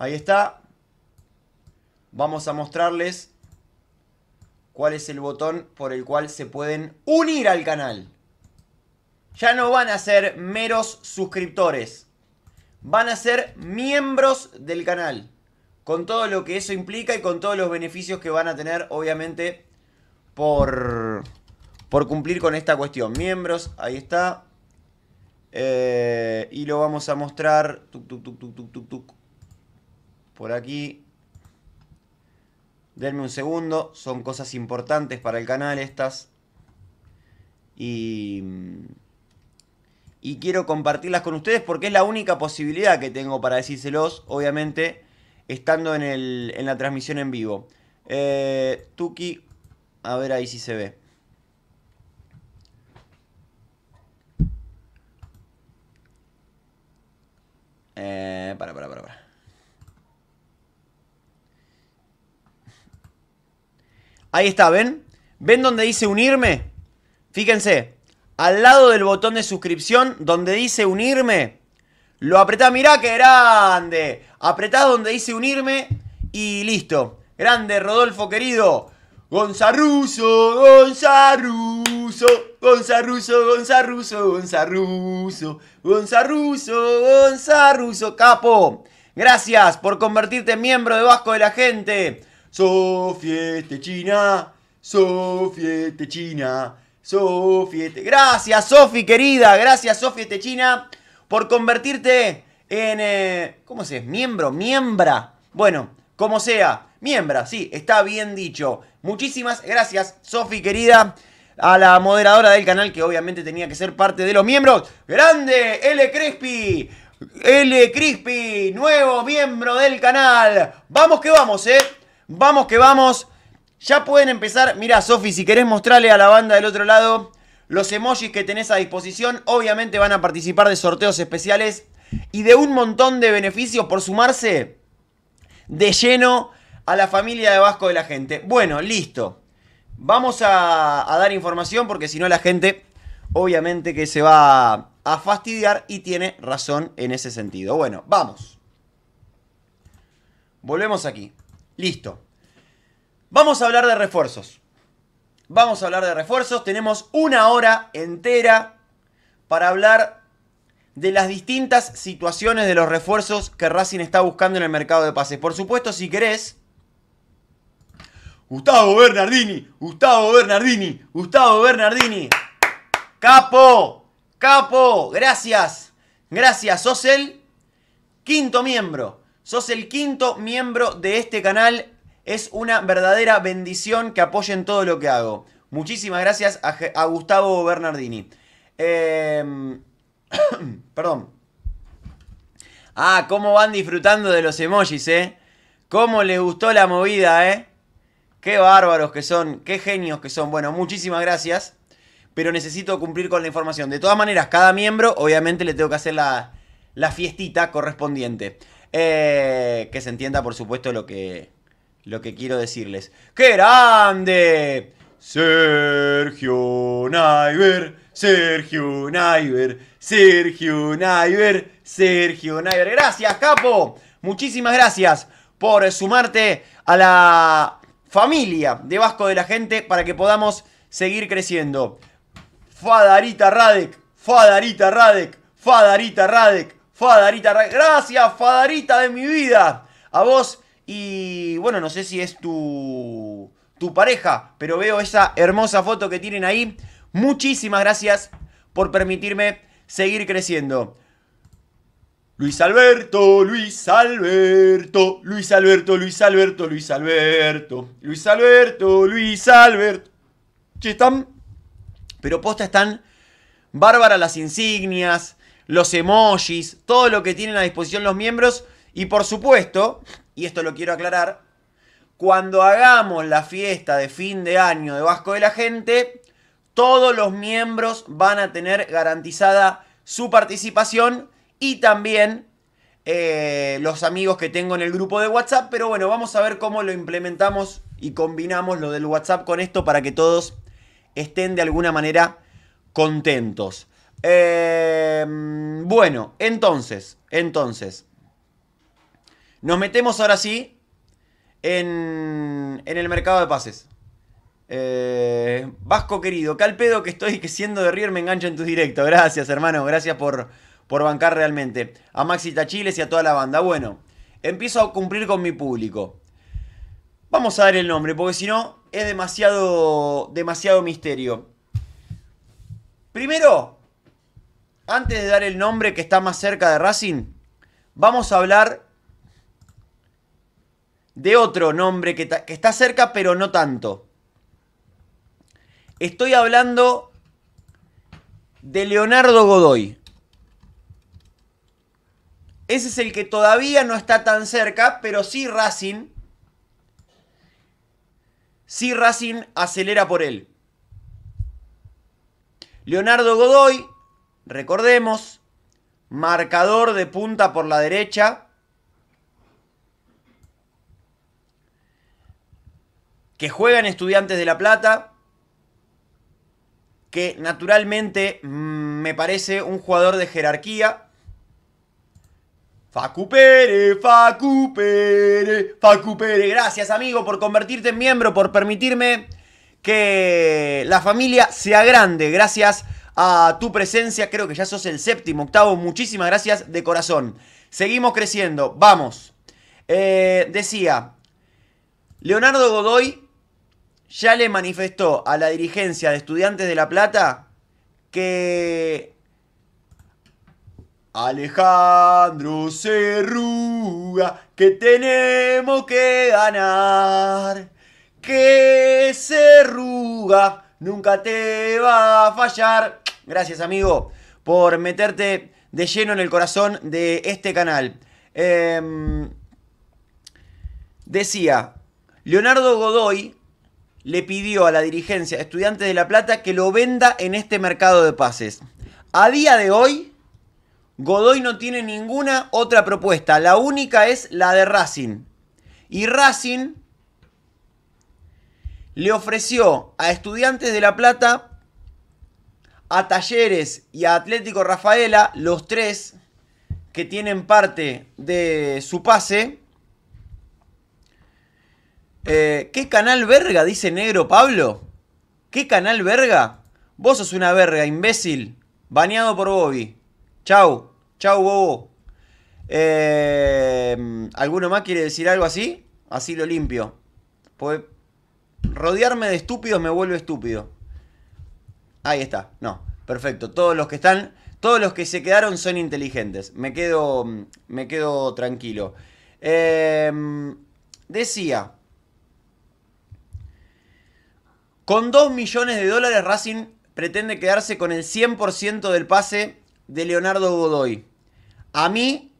Speaker 1: Ahí está vamos a mostrarles cuál es el botón por el cual se pueden unir al canal. Ya no van a ser meros suscriptores, van a ser miembros del canal, con todo lo que eso implica y con todos los beneficios que van a tener, obviamente, por, por cumplir con esta cuestión. Miembros, ahí está. Eh, y lo vamos a mostrar por aquí. Denme un segundo, son cosas importantes para el canal estas. Y, y quiero compartirlas con ustedes porque es la única posibilidad que tengo para decírselos, obviamente, estando en, el, en la transmisión en vivo. Eh, Tuki, a ver ahí si se ve. Eh, para, para, para, para. Ahí está, ¿ven? ¿Ven donde dice unirme? Fíjense, al lado del botón de suscripción, donde dice unirme, lo apretá, mirá que grande. Apretá donde dice unirme y listo. Grande, Rodolfo querido. Gonzarruso, Gonzarruso, Gonzarruso, Gonzarruso, Gonzarruso, Gonzarruso, Gonzarruso, capo. Gracias por convertirte en miembro de Vasco de la Gente. Sofiete China, Sofiete China, Sofiete. Gracias, Sofi, querida. Gracias, Sofiete China, por convertirte en. Eh, ¿Cómo se es? ¿Miembro? ¿Miembra? Bueno, como sea. Miembra, sí, está bien dicho. Muchísimas gracias, Sofi, querida. A la moderadora del canal, que obviamente tenía que ser parte de los miembros. ¡Grande! ¡L. Crispy, L. Crispy, nuevo miembro del canal. Vamos que vamos, ¿eh? Vamos que vamos. Ya pueden empezar. Mira, Sofi, si querés mostrarle a la banda del otro lado los emojis que tenés a disposición. Obviamente van a participar de sorteos especiales y de un montón de beneficios por sumarse de lleno a la familia de Vasco de la gente. Bueno, listo. Vamos a dar información porque si no la gente obviamente que se va a fastidiar y tiene razón en ese sentido. Bueno, vamos. Volvemos aquí. Listo. Vamos a hablar de refuerzos. Vamos a hablar de refuerzos. Tenemos una hora entera para hablar de las distintas situaciones de los refuerzos que Racing está buscando en el mercado de pases. Por supuesto, si querés... Gustavo Bernardini, Gustavo Bernardini, Gustavo Bernardini. Capo, capo, gracias. Gracias, sos el quinto miembro Sos el quinto miembro de este canal. Es una verdadera bendición que apoyen todo lo que hago. Muchísimas gracias a, Gustavo Bernardini. Em, <coughs> perdón. Ah, cómo van disfrutando de los emojis, ¿eh? Cómo les gustó la movida, ¿eh? Qué bárbaros que son, qué genios que son. Bueno, muchísimas gracias. Pero necesito cumplir con la información. De todas maneras, cada miembro, obviamente, le tengo que hacer la fiestita correspondiente. Eh, que se entienda, por supuesto, lo que, lo que quiero decirles. ¡Qué grande! Sergio Naiver, Sergio Naiver, Sergio Naiver, Sergio Naiver. Gracias, capo. Muchísimas gracias por sumarte a la familia de Vasco de la Gente para que podamos seguir creciendo. Fadarita Radek, Fadarita Radek, Fadarita Radek. Fadarita. Gracias, Fadarita de mi vida. A vos. Y bueno, no sé si es tu, tu pareja, pero veo esa hermosa foto que tienen ahí. Muchísimas gracias por permitirme seguir creciendo. Luis Alberto, Luis Alberto, Luis Alberto, Luis Alberto, Luis Alberto, Luis Alberto, Luis Alberto. Che, están. Pero posta están. Bárbara las insignias los emojis, todo lo que tienen a disposición los miembros. Y por supuesto, y esto lo quiero aclarar, cuando hagamos la fiesta de fin de año de Vasco de la Gente, todos los miembros van a tener garantizada su participación y también eh, los amigos que tengo en el grupo de WhatsApp. Pero bueno, vamos a ver cómo lo implementamos y combinamos lo del WhatsApp con esto para que todos estén de alguna manera contentos. Em, bueno, entonces, entonces. Nos metemos ahora sí en, en el mercado de pases. Eh, Vasco querido, calpedo que estoy que siendo de River me engancha en tus directo... Gracias, hermano. Gracias por, por bancar realmente. A Maxi Tachiles y a toda la banda. Bueno, empiezo a cumplir con mi público. Vamos a dar el nombre, porque si no es demasiado, demasiado misterio. Primero, antes de dar el nombre que está más cerca de Racing, vamos a hablar de otro nombre que, está cerca, pero no tanto. Estoy hablando de Leonardo Godoy. Ese es el que todavía no está tan cerca, pero sí Racing. Sí Racing acelera por él. Leonardo Godoy, Recordemos, marcador de punta por la derecha. Que juegan Estudiantes de La Plata. Que naturalmente mm, me parece un jugador de jerarquía. Facu Pere Facu Pere Facu Gracias amigo por convertirte en miembro, por permitirme que la familia sea grande. Gracias a tu presencia. Creo que ya sos el séptimo, octavo. Muchísimas gracias de corazón. Seguimos creciendo. Vamos. Eh, decía, Leonardo Godoy ya le manifestó a la dirigencia de Estudiantes de La Plata que Alejandro Cerruga, que tenemos que ganar, que Cerruga nunca te va a fallar. Gracias, amigo, por meterte de lleno en el corazón de este canal. Em, decía, Leonardo Godoy le pidió a la dirigencia Estudiantes de La Plata que lo venda en este mercado de pases. A día de hoy, Godoy no tiene ninguna otra propuesta. La única es la de Racing. Y Racing le ofreció a Estudiantes de La Plata a Talleres y a Atlético Rafaela, los tres que tienen parte de su pase. Eh, ¿Qué canal verga? Dice Negro Pablo. ¿Qué canal verga? Vos sos una verga, imbécil. Baneado por Bobby. Chau. Chau, Bobo. Eh, ¿Alguno más quiere decir algo así? Así lo limpio. Pues, rodearme de estúpidos me vuelve estúpido. Ahí está, no. Perfecto. Todos los que están, todos los que se quedaron son inteligentes. Me quedo, me quedo tranquilo. Em, decía, con 2 millones de dólares Racing pretende quedarse con el 100% del pase de Leonardo Godoy. A mí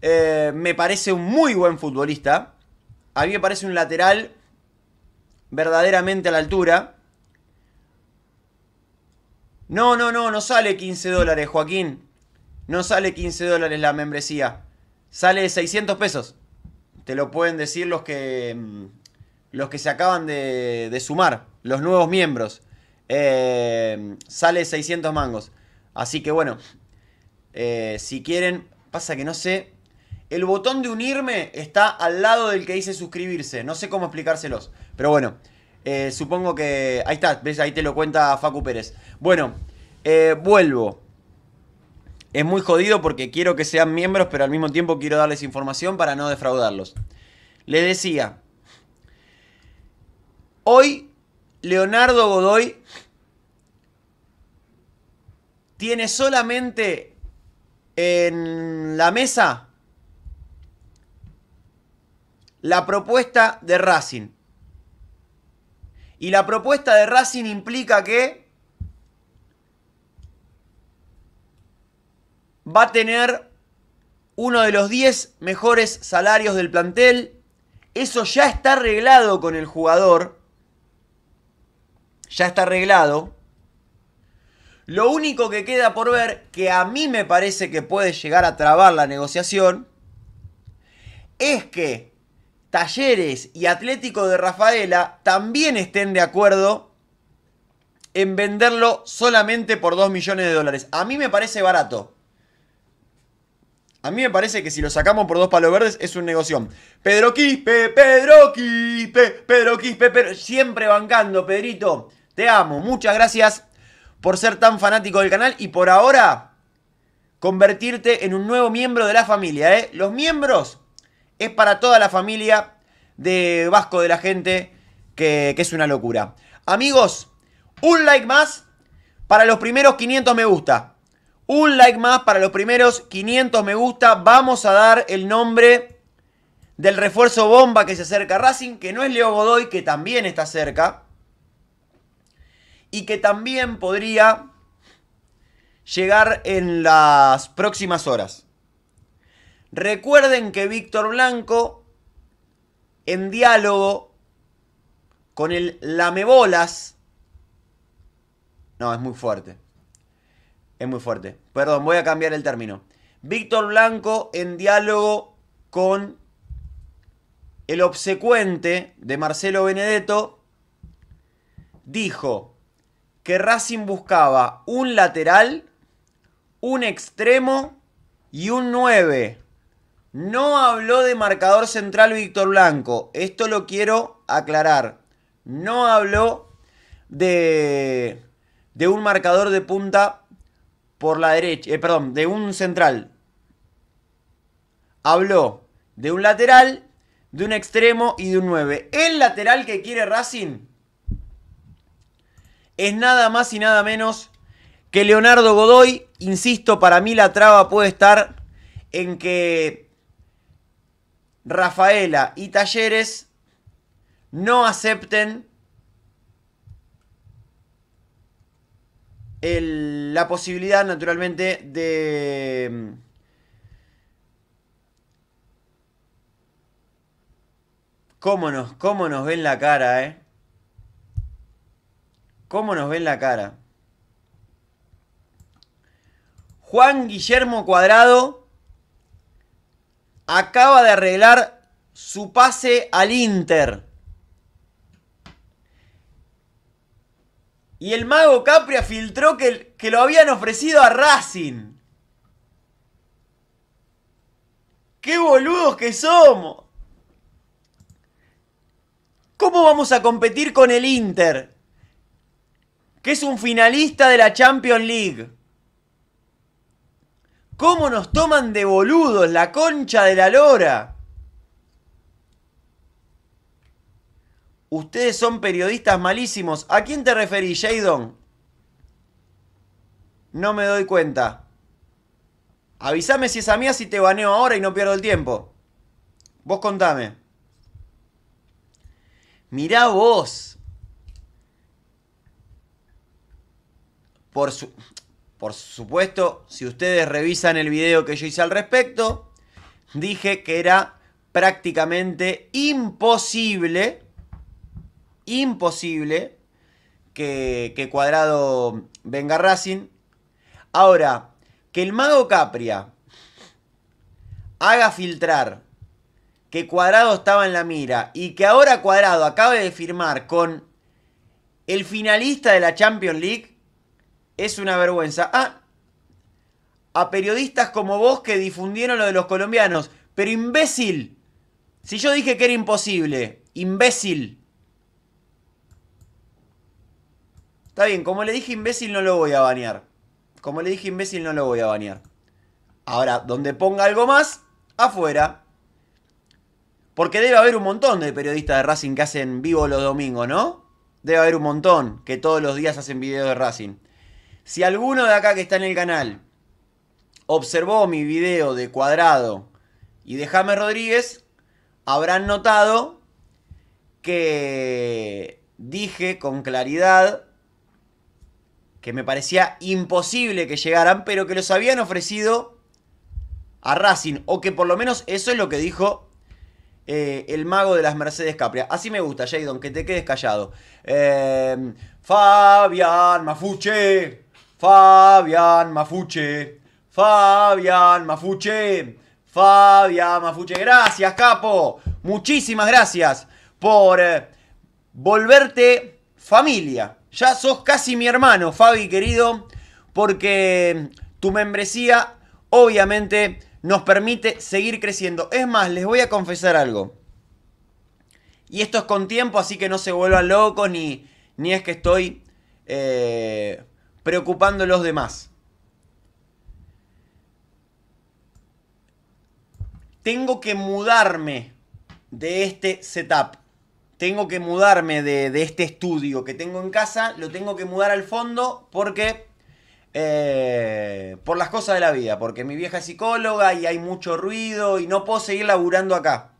Speaker 1: eh, me parece un muy buen futbolista. A mí me parece un lateral verdaderamente a la altura. No, no, no, no sale 15 dólares, Joaquín. No sale 15 dólares la membresía. Sale 600 pesos. Te lo pueden decir los que, mm, los que se acaban de, de sumar, los nuevos miembros. Eh, sale 600 mangos. Así que bueno, eh, si quieren, pasa que no sé. El botón de unirme está al lado del que dice suscribirse. No sé cómo explicárselos. Pero bueno. Eh, supongo que. Ahí está, ¿ves? Ahí te lo cuenta Facu Pérez. Bueno, eh, vuelvo. Es muy jodido porque quiero que sean miembros, pero al mismo tiempo quiero darles información para no defraudarlos. Le decía. Hoy, Leonardo Godoy tiene solamente en la mesa la propuesta de Racing y la propuesta de Racing implica que va a tener uno de los 10 mejores salarios del plantel. Eso ya está arreglado con el jugador. Ya está arreglado. Lo único que queda por ver, que a mí me parece que puede llegar a trabar la negociación, es que Talleres y Atlético de Rafaela también estén de acuerdo en venderlo solamente por 2 millones de dólares. A mí me parece barato. A mí me parece que si lo sacamos por dos palos verdes es un negocio. Pedro Quispe, Pedro Quispe, Pedro Quispe, pero siempre bancando, Pedrito. Te amo. Muchas gracias por ser tan fanático del canal y por ahora convertirte en un nuevo miembro de la familia. ¿eh? Los miembros es para toda la familia de Vasco de la gente, que, es una locura. Amigos, un like más para los primeros 500 me gusta. Un like más para los primeros 500 me gusta. Vamos a dar el nombre del refuerzo bomba que se acerca a Racing, que no es Leo Godoy, que también está cerca. Y que también podría llegar en las próximas horas. Recuerden que Víctor Blanco, en diálogo con el lamebolas, no, es muy fuerte. Es muy fuerte. Perdón, voy a cambiar el término. Víctor Blanco en diálogo con el obsecuente de Marcelo Benedetto dijo que Racing buscaba un lateral, un extremo y un 9. No habló de marcador central Víctor Blanco. Esto lo quiero aclarar. No habló de, de un marcador de punta por la derecha. Eh, perdón, de un central. Habló de un lateral, de un extremo y de un 9. El lateral que quiere Racing es nada más y nada menos que Leonardo Godoy. Insisto, para mí la traba puede estar en que Rafaela y Talleres no acepten la posibilidad, naturalmente, de... Mm, ¿Cómo nos, cómo nos ven la cara, eh? ¿Cómo nos ven la cara? Juan Guillermo Cuadrado acaba de arreglar su pase al Inter. Y el mago Capria filtró que, que lo habían ofrecido a Racing. ¡Qué boludos que somos! ¿Cómo vamos a competir con el Inter? Que es un finalista de la Champions League. ¿Cómo nos toman de boludos la concha de la lora? Ustedes son periodistas malísimos. ¿A quién te referís, Jadon? No me doy cuenta. Avísame si es a mí, si te baneo ahora y no pierdo el tiempo. Vos contame. Mirá vos. Por su... Por supuesto, si ustedes revisan el video que yo hice al respecto, dije que era prácticamente imposible, imposible que, Cuadrado venga Racing. Ahora, que el mago Capria haga filtrar que Cuadrado estaba en la mira y que ahora Cuadrado acabe de firmar con el finalista de la Champions League, es una vergüenza. Ah, a periodistas como vos que difundieron lo de los colombianos. Pero imbécil. Si yo dije que era imposible. Imbécil. Está bien, como le dije imbécil no lo voy a banear. Como le dije imbécil no lo voy a banear. Ahora, donde ponga algo más, afuera. Porque debe haber un montón de periodistas de Racing que hacen vivo los domingos, ¿no? Debe haber un montón que todos los días hacen videos de Racing. Si alguno de acá que está en el canal observó mi video de Cuadrado y de James Rodríguez, habrán notado que dije con claridad que me parecía imposible que llegaran, pero que los habían ofrecido a Racing, o que por lo menos eso es lo que dijo eh, el mago de las Mercedes Capria. Así me gusta, Jadon, que te quedes callado. Em, Fabian Mafuche. Fabian Mafuche. Fabian Mafuche. Fabian Mafuche. Gracias, capo. Muchísimas gracias por eh, volverte familia. Ya sos casi mi hermano, Fabi, querido, porque mm, tu membresía obviamente nos permite seguir creciendo. Es más, les voy a confesar algo. Y esto es con tiempo, así que no se vuelvan locos, ni, ni es que estoy eh, preocupando a los demás. Tengo que mudarme de este setup. Tengo que mudarme de, este estudio que tengo en casa. Lo tengo que mudar al fondo porque... Eh, por las cosas de la vida. Porque mi vieja es psicóloga y hay mucho ruido y no puedo seguir laburando acá.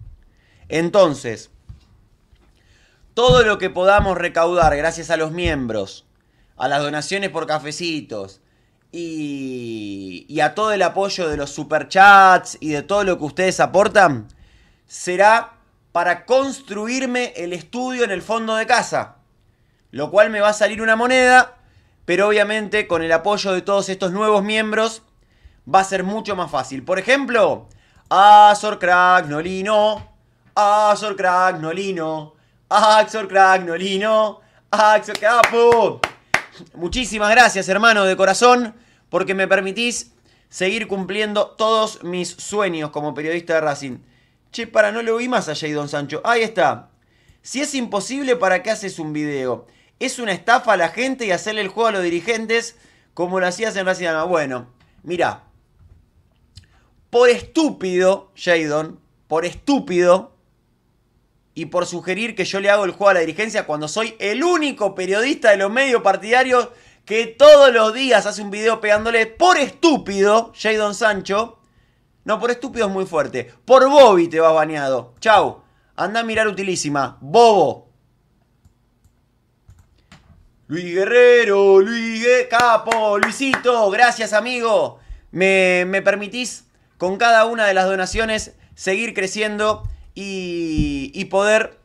Speaker 1: Entonces, todo lo que podamos recaudar gracias a los miembros a las donaciones por cafecitos y, a todo el apoyo de los superchats y de todo lo que ustedes aportan, será para construirme el estudio en el fondo de casa. Lo cual me va a salir una moneda, pero obviamente con el apoyo de todos estos nuevos miembros va a ser mucho más fácil. Por ejemplo, Azor Crack Nolino, Azor Crack Nolino, Axor Crack Nolino, Muchísimas gracias, hermano, de corazón, porque me permitís seguir cumpliendo todos mis sueños como periodista de Racing. Che, para, no le oí más a Jadon Sancho. Ahí está. Si es imposible, ¿para qué haces un video? Es una estafa a la gente y hacerle el juego a los dirigentes como lo hacías en Racing. Bueno, mira, Por estúpido, Jadon, por estúpido, y por sugerir que yo le hago el juego a la dirigencia cuando soy el único periodista de los medios partidarios que todos los días hace un video pegándole por estúpido, Jadon Sancho. No, por estúpido es muy fuerte. Por Bobby te vas bañado. Chau. Anda a mirar utilísima. Bobo. Luis Guerrero, Luis Capo, Luisito, gracias amigo. Me, me permitís con cada una de las donaciones seguir creciendo y, poder...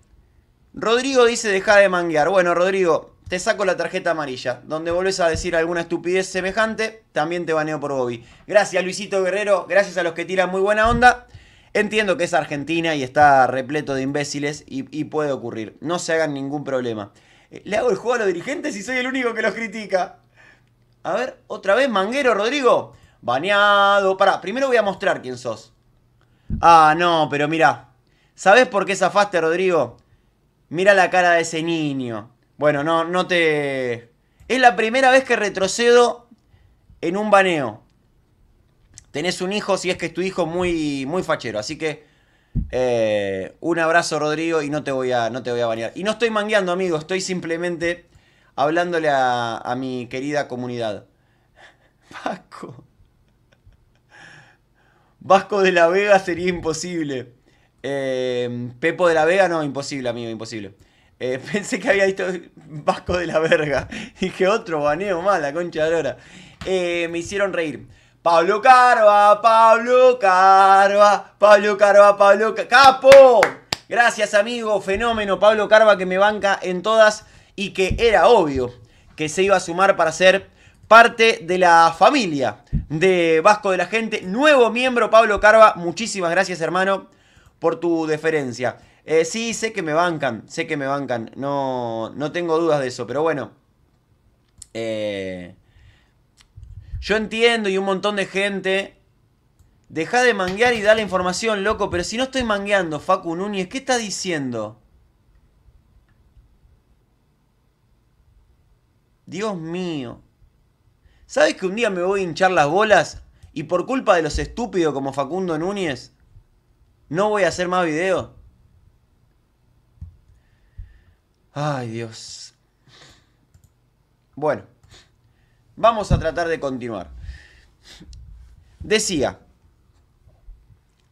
Speaker 1: Rodrigo dice deja de manguear. Bueno, Rodrigo, te saco la tarjeta amarilla. Donde volvés a decir alguna estupidez semejante, también te baneo por Bobby. Gracias, Luisito Guerrero. Gracias a los que tiran muy buena onda. Entiendo que es Argentina y está repleto de imbéciles y, puede ocurrir. No se hagan ningún problema. Eh, Le hago el juego a los dirigentes y soy el único que los critica. A ver, otra vez, Manguero, Rodrigo. Baneado. Pará, primero voy a mostrar quién sos. Ah, no, pero mira. ¿Sabes por qué zafaste, Rodrigo? Mira la cara de ese niño. Bueno, no, no te. Es la primera vez que retrocedo en un baneo. Tenés un hijo, si es que es tu hijo, muy, muy fachero. Así que eh, un abrazo, Rodrigo, y no te, voy a, no te voy a banear. Y no estoy mangueando, amigo, estoy simplemente hablándole a, a mi querida comunidad. Vasco. Vasco de la Vega sería imposible. Em, Pepo de la Vega, no, imposible, amigo, imposible. Eh, <laughs> pensé que había visto Vasco de la Verga. que <laughs> otro baneo más, la concha de eh, me hicieron reír. Pablo Carva, Pablo Carva, Pablo Carva, Pablo ¡Capo! Gracias, amigo, fenómeno. Pablo Carva que me banca en todas y que era obvio que se iba a sumar para ser parte de la familia de Vasco de la Gente. Nuevo miembro, Pablo Carva. Muchísimas gracias, hermano por tu deferencia. Eh, sí, sé que me bancan, sé que me bancan, no, no tengo dudas de eso, pero bueno. Eh, yo entiendo y un montón de gente. Deja de manguear y da la información, loco, pero si no estoy mangueando, Facu Núñez, ¿qué está diciendo? Dios mío. ¿Sabes que un día me voy a hinchar las bolas y por culpa de los estúpidos como Facundo Núñez no voy a hacer más videos. Ay, Dios. Bueno, vamos a tratar de continuar. Decía,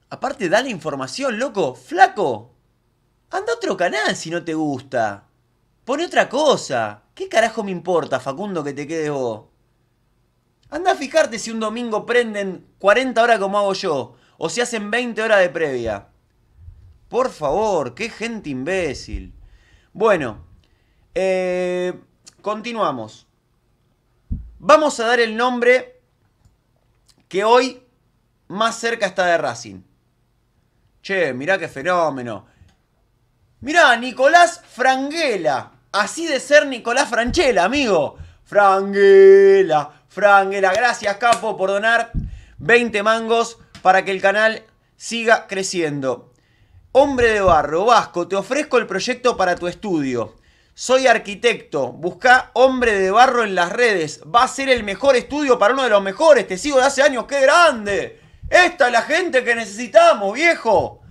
Speaker 1: aparte da la información, loco, flaco. Anda a otro canal si no te gusta. Pone otra cosa. ¿Qué carajo me importa, Facundo, que te quedes vos? Anda a fijarte si un domingo prenden 40 horas como hago yo o si hacen 20 horas de previa. Por favor, qué gente imbécil. Bueno, eh, continuamos. Vamos a dar el nombre que hoy más cerca está de Racing. Che, mirá qué fenómeno. Mirá, Nicolás Franguela. Así de ser Nicolás Franchela, amigo. Franguela, Franguela. Gracias, Capo, por donar 20 mangos para que el canal siga creciendo. Hombre de barro, Vasco, te ofrezco el proyecto para tu estudio. Soy arquitecto, busca hombre de barro en las redes. Va a ser el mejor estudio para uno de los mejores. Te sigo de hace años, qué grande. Esta es la gente que necesitamos, viejo.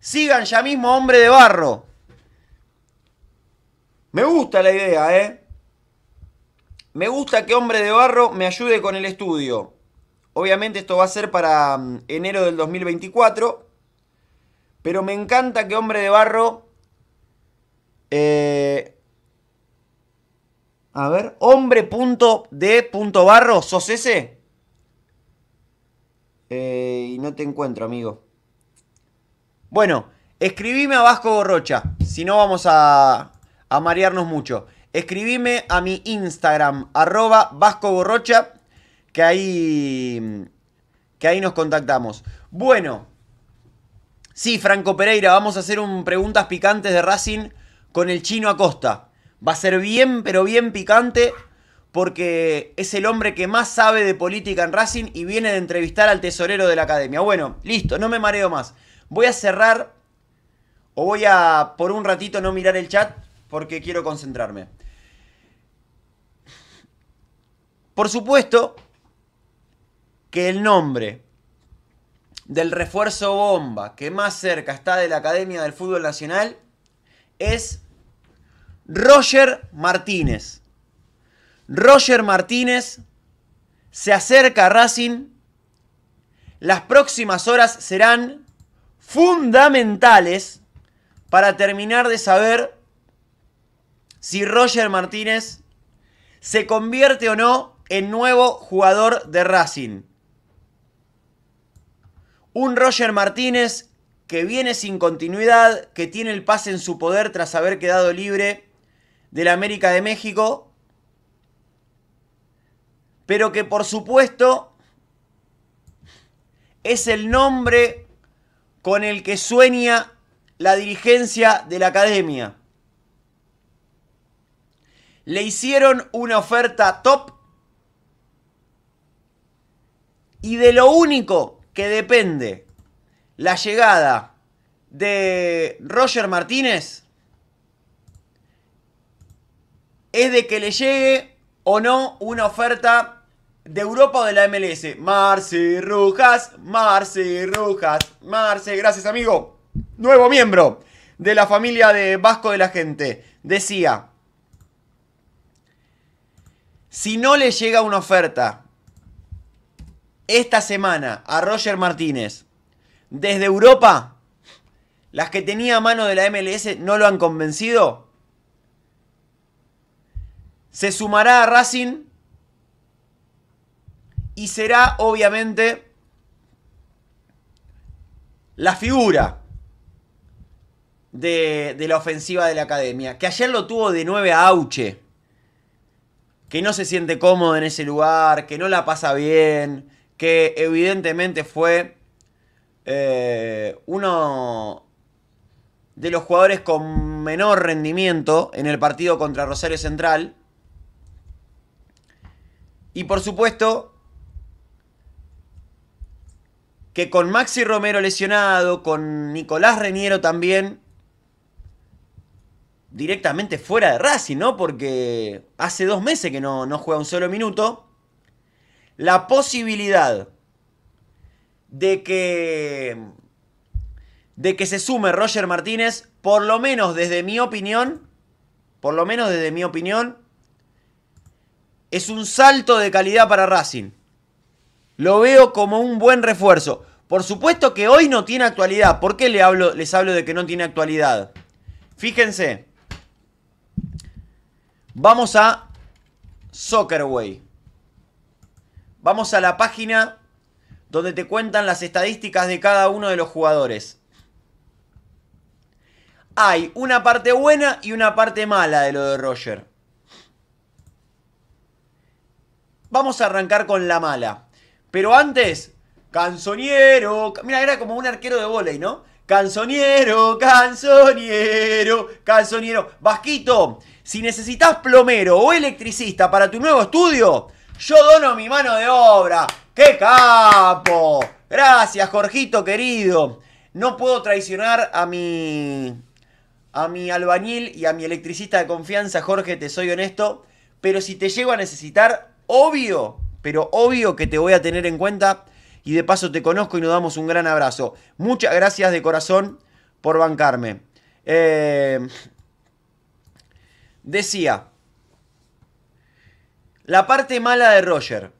Speaker 1: Sigan ya mismo hombre de barro. Me gusta la idea, ¿eh? Me gusta que hombre de barro me ayude con el estudio. Obviamente esto va a ser para mm, enero del 2024. Pero me encanta que Hombre de Barro... Eh, a ver, hombre.de.barro, ¿sos ese? Eh, y no te encuentro, amigo. Bueno, escribime a Vasco Borrocha, si no vamos a, a marearnos mucho. Escribime a mi Instagram, arroba Vasco Borrocha que ahí, que ahí nos contactamos. Bueno, sí, Franco Pereira, vamos a hacer un preguntas picantes de Racing con el chino Acosta. Va a ser bien, pero bien picante, porque es el hombre que más sabe de política en Racing y viene de entrevistar al tesorero de la academia. Bueno, listo, no me mareo más. Voy a cerrar o voy a por un ratito no mirar el chat porque quiero concentrarme. Por supuesto, que el nombre del refuerzo bomba que más cerca está de la Academia del Fútbol Nacional es Roger Martínez. Roger Martínez se acerca a Racing. Las próximas horas serán fundamentales para terminar de saber si Roger Martínez se convierte o no en nuevo jugador de Racing. Un Roger Martínez que viene sin continuidad, que tiene el pase en su poder tras haber quedado libre de la América de México, pero que por supuesto es el nombre con el que sueña la dirigencia de la academia. Le hicieron una oferta top y de lo único que depende la llegada de Roger Martínez es de que le llegue o no una oferta de Europa o de la MLS. Marce Rujas, Marce Rujas, Marce, gracias amigo. Nuevo miembro de la familia de Vasco de la Gente. Decía, si no le llega una oferta esta semana a Roger Martínez desde Europa, las que tenía a mano de la MLS no lo han convencido. Se sumará a Racing y será obviamente la figura de, la ofensiva de la academia. Que ayer lo tuvo de 9 a Auche. Que no se siente cómodo en ese lugar, que no la pasa bien, que evidentemente fue eh, uno de los jugadores con menor rendimiento en el partido contra Rosario Central. Y por supuesto que con Maxi Romero lesionado, con Nicolás Reniero también, directamente fuera de Racing, ¿no? Porque hace dos meses que no, no juega un solo minuto la posibilidad de que, de que se sume Roger Martínez, por lo menos desde mi opinión, por lo menos desde mi opinión, es un salto de calidad para Racing. Lo veo como un buen refuerzo. Por supuesto que hoy no tiene actualidad. ¿Por qué les hablo, les hablo de que no tiene actualidad? Fíjense. Vamos a Soccerway. Vamos a la página donde te cuentan las estadísticas de cada uno de los jugadores. Hay una parte buena y una parte mala de lo de Roger. Vamos a arrancar con la mala. Pero antes, canzoniero. Mira, era como un arquero de volei, ¿no? Canzoniero, canzoniero, canzoniero. Vasquito, si necesitas plomero o electricista para tu nuevo estudio, yo dono mi mano de obra. ¡Qué capo! Gracias, Jorgito querido. No puedo traicionar a mi a mi albañil y a mi electricista de confianza, Jorge, te soy honesto, pero si te llego a necesitar, obvio, pero obvio que te voy a tener en cuenta y de paso te conozco y nos damos un gran abrazo. Muchas gracias de corazón por bancarme. Eh, decía, la parte mala de Roger.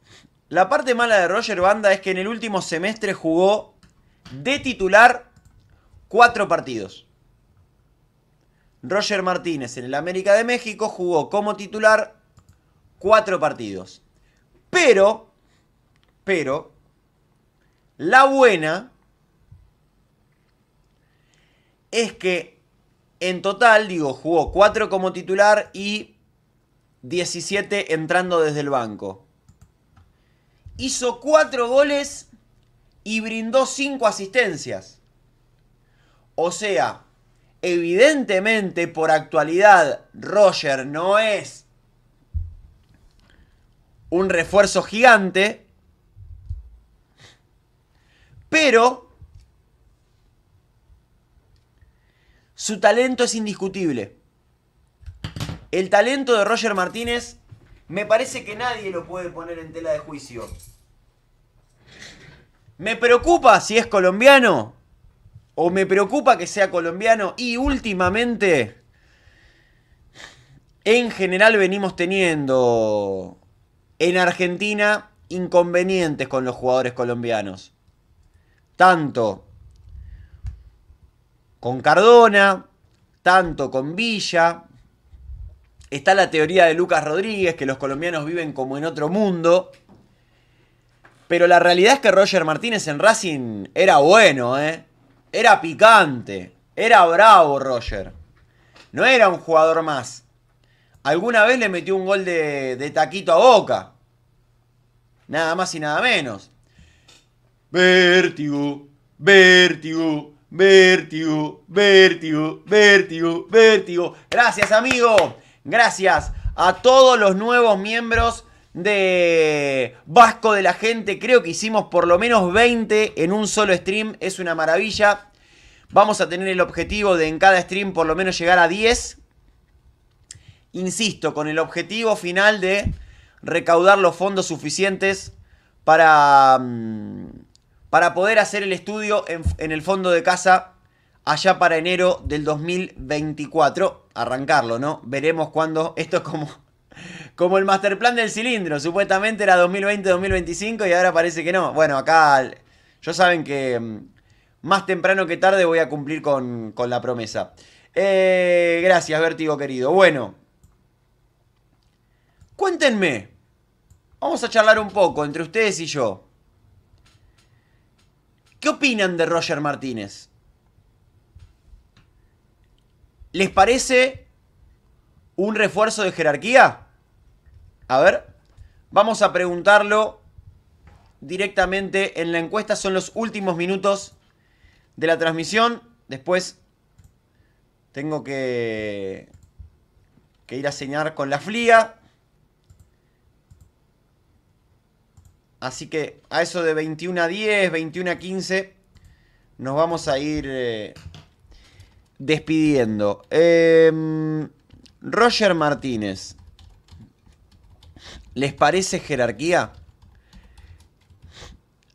Speaker 1: La parte mala de Roger Banda es que en el último semestre jugó de titular cuatro partidos. Roger Martínez en el América de México jugó como titular cuatro partidos. Pero, pero, la buena es que en total, digo, jugó cuatro como titular y 17 entrando desde el banco. Hizo 4 goles y brindó 5 asistencias. O sea, evidentemente por actualidad Roger no es un refuerzo gigante, pero su talento es indiscutible. El talento de Roger Martínez me parece que nadie lo puede poner en tela de juicio. Me preocupa si es colombiano o me preocupa que sea colombiano y últimamente en general venimos teniendo en Argentina inconvenientes con los jugadores colombianos. Tanto con Cardona, tanto con Villa, Está la teoría de Lucas Rodríguez, que los colombianos viven como en otro mundo. Pero la realidad es que Roger Martínez en Racing era bueno, ¿eh? Era picante. Era bravo Roger. No era un jugador más. Alguna vez le metió un gol de, de taquito a boca. Nada más y nada menos. Vértigo, vértigo, vértigo, vértigo, vértigo, vértigo. Gracias, amigo. Gracias a todos los nuevos miembros de Vasco de la Gente. Creo que hicimos por lo menos 20 en un solo stream. Es una maravilla. Vamos a tener el objetivo de en cada stream por lo menos llegar a 10. Insisto, con el objetivo final de recaudar los fondos suficientes para, mm, para poder hacer el estudio en, en el fondo de casa allá para enero del 2024. Arrancarlo, ¿no? Veremos cuándo. Esto es como, <laughs> como el master plan del cilindro. Supuestamente era 2020-2025 y ahora parece que no. Bueno, acá yo saben que mm, más temprano que tarde voy a cumplir con, la promesa. Eh, gracias, Vértigo querido. Bueno, cuéntenme. Vamos a charlar un poco entre ustedes y yo. ¿Qué opinan de Roger Martínez? ¿Les parece un refuerzo de jerarquía? A ver, vamos a preguntarlo directamente en la encuesta. Son los últimos minutos de la transmisión. Después tengo que, que ir a señalar con la fría. Así que a eso de 21 a 10, 21 a 15, nos vamos a ir... Eh, despidiendo. Em, Roger Martínez. ¿Les parece jerarquía?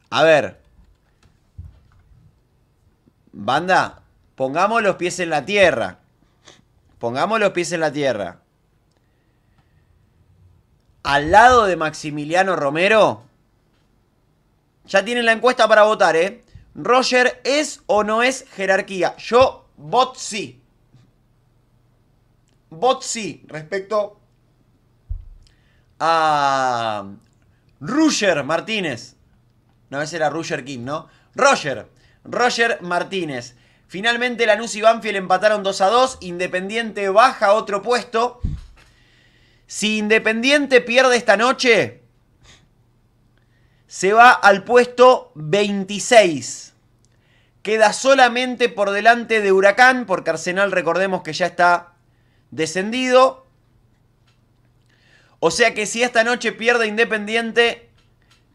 Speaker 1: A ver. Banda, pongamos los pies en la tierra. Pongamos los pies en la tierra. Al lado de Maximiliano Romero. Ya tienen la encuesta para votar, ¿eh? Roger es o no es jerarquía. Yo Botsi. Botsi respecto a um, Roger Martínez. No, ese era Roger King, ¿no? Roger. Roger Martínez. Finalmente Lanús y Banfield empataron 2 a 2. Independiente baja otro puesto. Si Independiente pierde esta noche, se va al puesto 26. Queda solamente por delante de Huracán, porque Arsenal recordemos que ya está descendido. O sea que si esta noche pierde Independiente,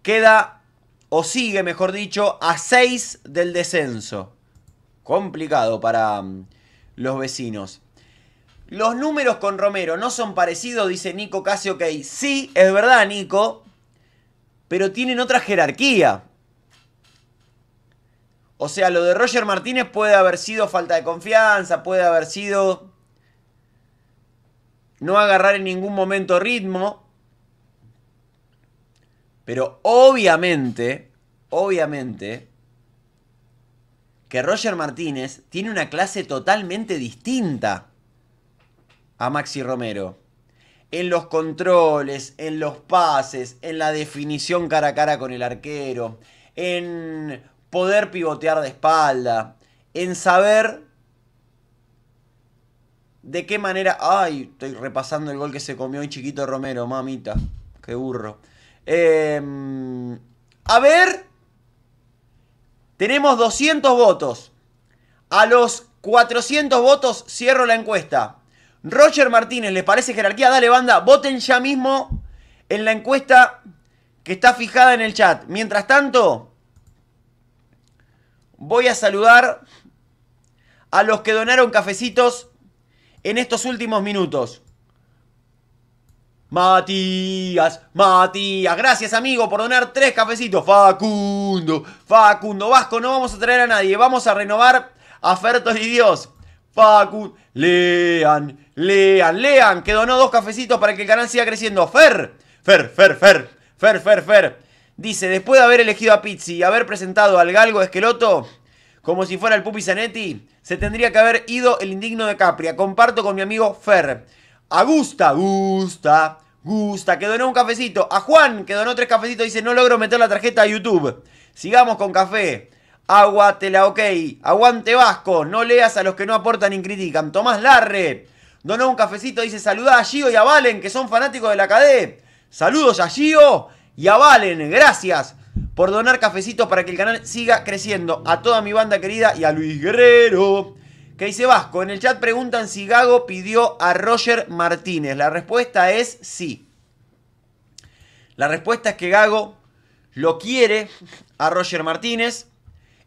Speaker 1: queda, o sigue mejor dicho, a 6 del descenso. Complicado para mm, los vecinos. Los números con Romero no son parecidos, dice Nico Casio. Ok, sí, es verdad, Nico, pero tienen otra jerarquía. O sea, lo de Roger Martínez puede haber sido falta de confianza, puede haber sido no agarrar en ningún momento ritmo. Pero obviamente, obviamente, que Roger Martínez tiene una clase totalmente distinta a Maxi Romero. En los controles, en los pases, en la definición cara a cara con el arquero, en poder pivotear de espalda, en saber de qué manera... Ay, estoy repasando el gol que se comió hoy chiquito Romero, mamita, qué burro. Em, a ver, tenemos 200 votos. A los 400 votos cierro la encuesta. Roger Martínez, ¿les parece jerarquía? Dale banda, voten ya mismo en la encuesta que está fijada en el chat. Mientras tanto, voy a saludar a los que donaron cafecitos en estos últimos minutos. Matías, Matías, gracias amigo por donar tres cafecitos. Facundo, Facundo, Vasco, no vamos a traer a nadie, vamos a renovar a Fertos y Dios. Facundo, lean, lean, lean, que donó dos cafecitos para que el canal siga creciendo. Fer, Fer, Fer, Fer, Fer, Fer, Fer. Dice, después de haber elegido a Pizzi y haber presentado al galgo Esqueloto, como si fuera el Pupi Zanetti, se tendría que haber ido el indigno de Capria. Comparto con mi amigo Fer. A Gusta, Gusta, Gusta, que donó un cafecito. A Juan, que donó tres cafecitos, dice, no logro meter la tarjeta a YouTube. Sigamos con café. Agua, la ok. Aguante Vasco. No leas a los que no aportan ni critican. Tomás Larre. Donó un cafecito. Dice, saluda a Gio y a Valen, que son fanáticos de la cadena. Saludos a Gio y a Valen, gracias por donar cafecitos para que el canal siga creciendo. A toda mi banda querida y a Luis Guerrero. Que dice Vasco, en el chat preguntan si Gago pidió a Roger Martínez. La respuesta es sí. La respuesta es que Gago lo quiere a Roger Martínez.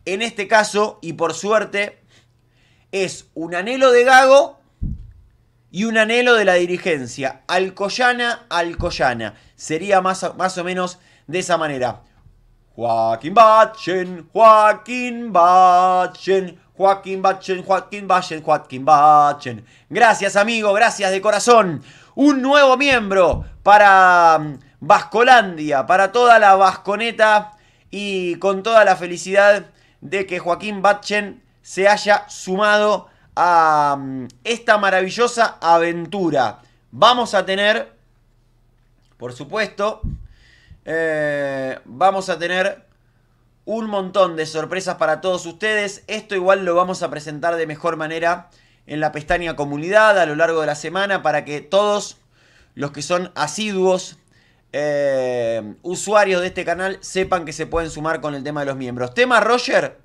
Speaker 1: En este caso, y por suerte, es un anhelo de Gago y un anhelo de la dirigencia. Alcoyana, Alcoyana. Sería más o, más o menos de esa manera. Joaquín Bachen, Joaquín Bachen, Joaquín Bachen, Joaquín Bachen, Joaquín Bachen. Gracias amigo, gracias de corazón. Un nuevo miembro para mm, Vascolandia, para toda la vasconeta y con toda la felicidad de que Joaquín Bachen se haya sumado a mm, esta maravillosa aventura. Vamos a tener, por supuesto, eh, vamos a tener un montón de sorpresas para todos ustedes. Esto igual lo vamos a presentar de mejor manera en la pestaña comunidad a lo largo de la semana para que todos los que son asiduos eh, usuarios de este canal sepan que se pueden sumar con el tema de los miembros. Tema Roger,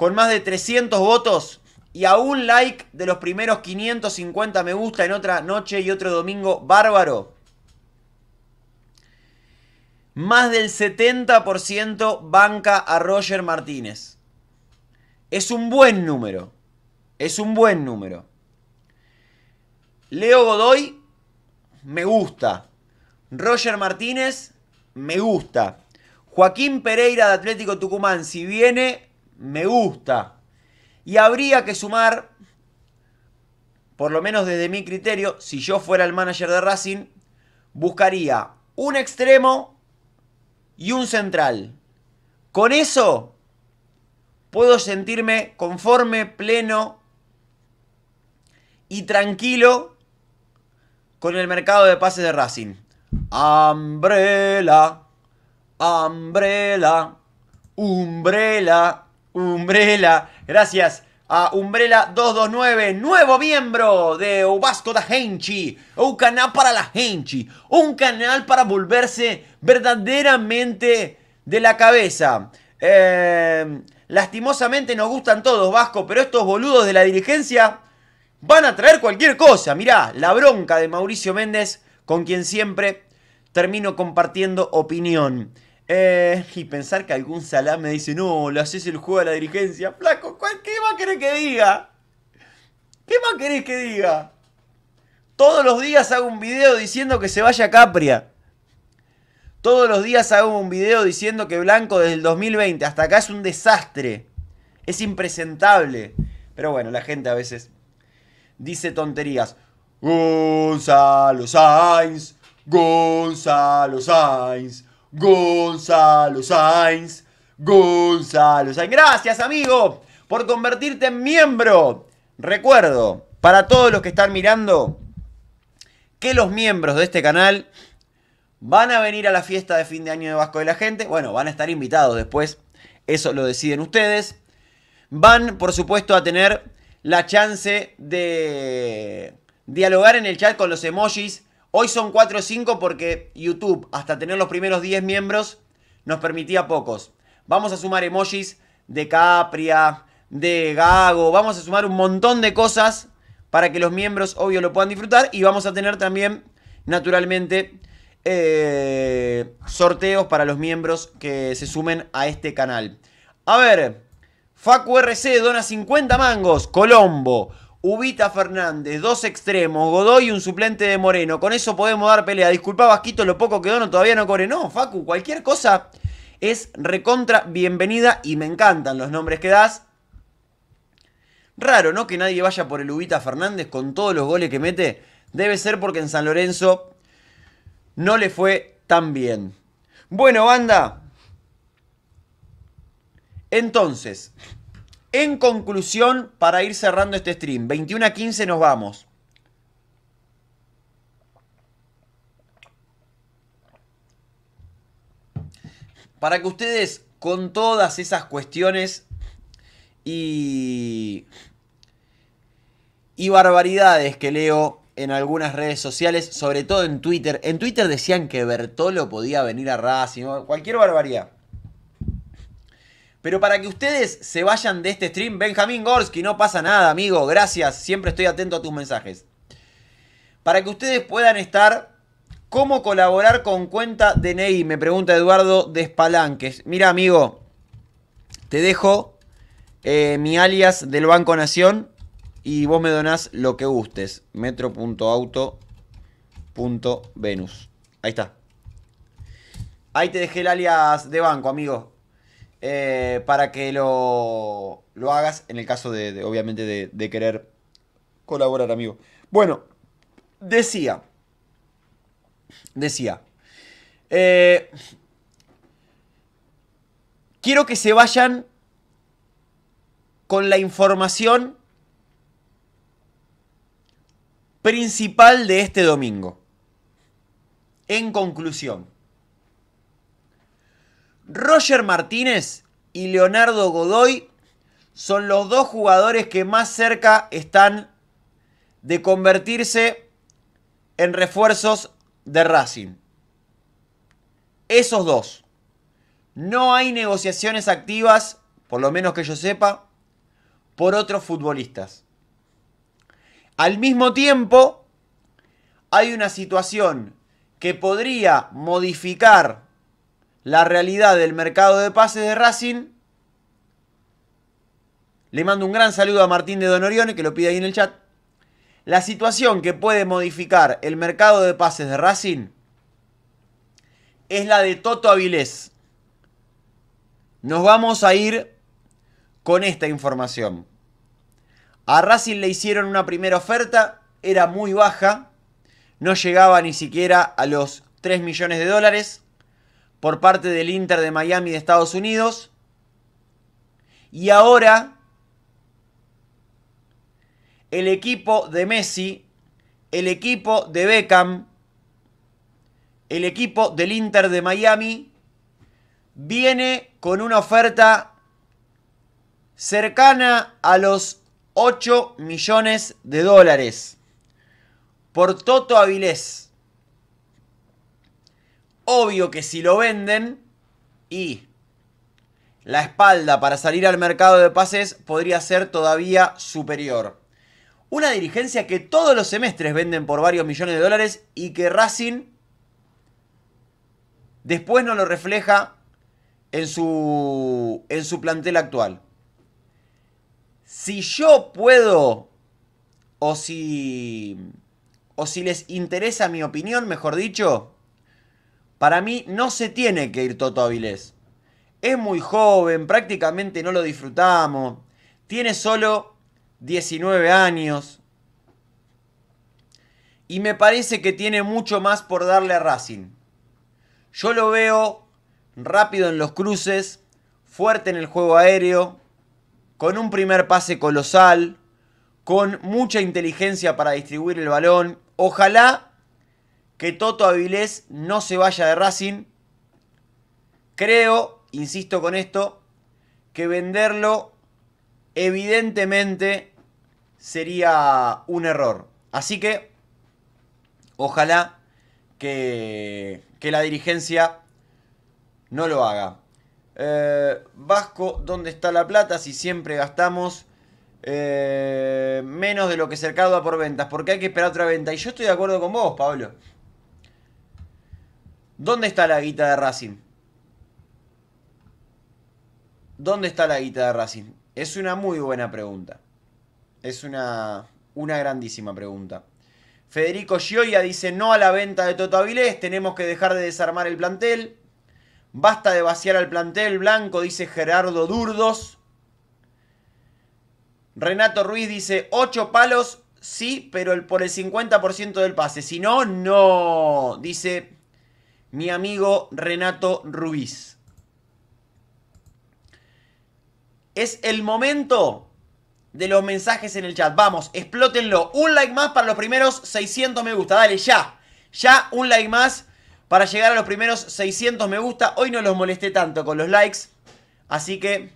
Speaker 1: con más de 300 votos y a un like de los primeros 550 me gusta en otra noche y otro domingo bárbaro. Más del 70% banca a Roger Martínez. Es un buen número. Es un buen número. Leo Godoy, me gusta. Roger Martínez, me gusta. Joaquín Pereira de Atlético Tucumán, si viene, me gusta. Y habría que sumar, por lo menos desde mi criterio, si yo fuera el manager de Racing, buscaría un extremo y un central. Con eso puedo sentirme conforme, pleno y tranquilo con el mercado de pases de Racing. Umbrella, umbrella, umbrella. Umbrella. Gracias a Umbrella229, nuevo miembro de Vasco da Henchi. Un canal para la Henchi. Un canal para volverse verdaderamente de la cabeza. Eh, lastimosamente nos gustan todos, Vasco, pero estos boludos de la dirigencia van a traer cualquier cosa. Mirá, la bronca de Mauricio Méndez, con quien siempre termino compartiendo opinión. Eh, y pensar que algún salame me dice, no, lo haces el juego de la dirigencia. Flaco, ¿qué más querés que diga? ¿Qué más querés que diga? Todos los días hago un video diciendo que se vaya a Capria. Todos los días hago un video diciendo que Blanco desde el 2020 hasta acá es un desastre. Es impresentable. Pero bueno, la gente a veces dice tonterías. Gonzalo Sainz, Gonzalo Sainz, Gonzalo Sainz. Gonzalo Sainz. Gracias, amigo, por convertirte en miembro. Recuerdo, para todos los que están mirando, que los miembros de este canal van a venir a la fiesta de fin de año de Vasco de la Gente. Bueno, van a estar invitados después. Eso lo deciden ustedes. Van, por supuesto, a tener la chance de dialogar en el chat con los emojis Hoy son 4 o 5 porque YouTube, hasta tener los primeros 10 miembros, nos permitía pocos. Vamos a sumar emojis de Capria, de Gago, vamos a sumar un montón de cosas para que los miembros, obvio, lo puedan disfrutar. Y vamos a tener también, naturalmente, eh, sorteos para los miembros que se sumen a este canal. A ver, Facu RC dona 50 mangos, Colombo. Ubita Fernández, dos extremos, Godoy y un suplente de Moreno. Con eso podemos dar pelea. Disculpa, Vasquito, lo poco que dono todavía no cobre. No, Facu, cualquier cosa es recontra bienvenida y me encantan los nombres que das. Raro, ¿no? Que nadie vaya por el Ubita Fernández con todos los goles que mete. Debe ser porque en San Lorenzo no le fue tan bien. Bueno, banda. Entonces, en conclusión, para ir cerrando este stream, 21 a 15 nos vamos. Para que ustedes con todas esas cuestiones y, y barbaridades que leo en algunas redes sociales, sobre todo en Twitter. En Twitter decían que Bertolo podía venir a Racing, cualquier barbaridad. Pero para que ustedes se vayan de este stream, Benjamín Gorski, no pasa nada, amigo. Gracias, siempre estoy atento a tus mensajes. Para que ustedes puedan estar, ¿cómo colaborar con cuenta DNI? Me pregunta Eduardo Despalanques. Mira, amigo, te dejo eh, mi alias del Banco Nación y vos me donás lo que gustes. Metro.auto.venus. Ahí está. Ahí te dejé el alias de banco, amigo. Eh, para que lo, hagas en el caso de, obviamente, de, querer colaborar, amigo. Bueno, decía, decía, eh, quiero que se vayan con la información principal de este domingo. En conclusión. Roger Martínez y Leonardo Godoy son los dos jugadores que más cerca están de convertirse en refuerzos de Racing. Esos dos. No hay negociaciones activas, por lo menos que yo sepa, por otros futbolistas. Al mismo tiempo, hay una situación que podría modificar la realidad del mercado de pases de Racing. Le mando un gran saludo a Martín de Don Orione, que lo pide ahí en el chat. La situación que puede modificar el mercado de pases de Racing es la de Toto Avilés. Nos vamos a ir con esta información. A Racing le hicieron una primera oferta, era muy baja, no llegaba ni siquiera a los 3 millones de dólares por parte del Inter de Miami de Estados Unidos. Y ahora el equipo de Messi, el equipo de Beckham, el equipo del Inter de Miami viene con una oferta cercana a los 8 millones de dólares por Toto Avilés. Obvio que si lo venden y la espalda para salir al mercado de pases podría ser todavía superior. Una dirigencia que todos los semestres venden por varios millones de dólares y que Racing después no lo refleja en su, en su plantel actual. Si yo puedo o si o si les interesa mi opinión, mejor dicho, para mí no se tiene que ir Toto Avilés. Es muy joven, prácticamente no lo disfrutamos. Tiene solo 19 años. Y me parece que tiene mucho más por darle a Racing. Yo lo veo rápido en los cruces, fuerte en el juego aéreo, con un primer pase colosal, con mucha inteligencia para distribuir el balón. Ojalá que Toto Avilés no se vaya de Racing. Creo, insisto con esto, que venderlo evidentemente sería un error. Así que ojalá que, la dirigencia no lo haga. Eh, Vasco, ¿dónde está la plata? Si siempre gastamos eh, menos de lo que se acaba por ventas, porque hay que esperar otra venta. Y yo estoy de acuerdo con vos, Pablo. ¿Dónde está la guita de Racing? ¿Dónde está la guita de Racing? Es una muy buena pregunta. Es una, una grandísima pregunta. Federico Gioia dice no a la venta de Toto Avilés, tenemos que dejar de desarmar el plantel. Basta de vaciar al plantel blanco, dice Gerardo Durdos. Renato Ruiz dice ocho palos, sí, pero por el 50% del pase. Si no, no, dice mi amigo Renato Ruiz. Es el momento de los mensajes en el chat. Vamos, explótenlo. Un like más para los primeros 600 me gusta. Dale, ya. Ya, un like más para llegar a los primeros 600 me gusta. Hoy no los molesté tanto con los likes. Así que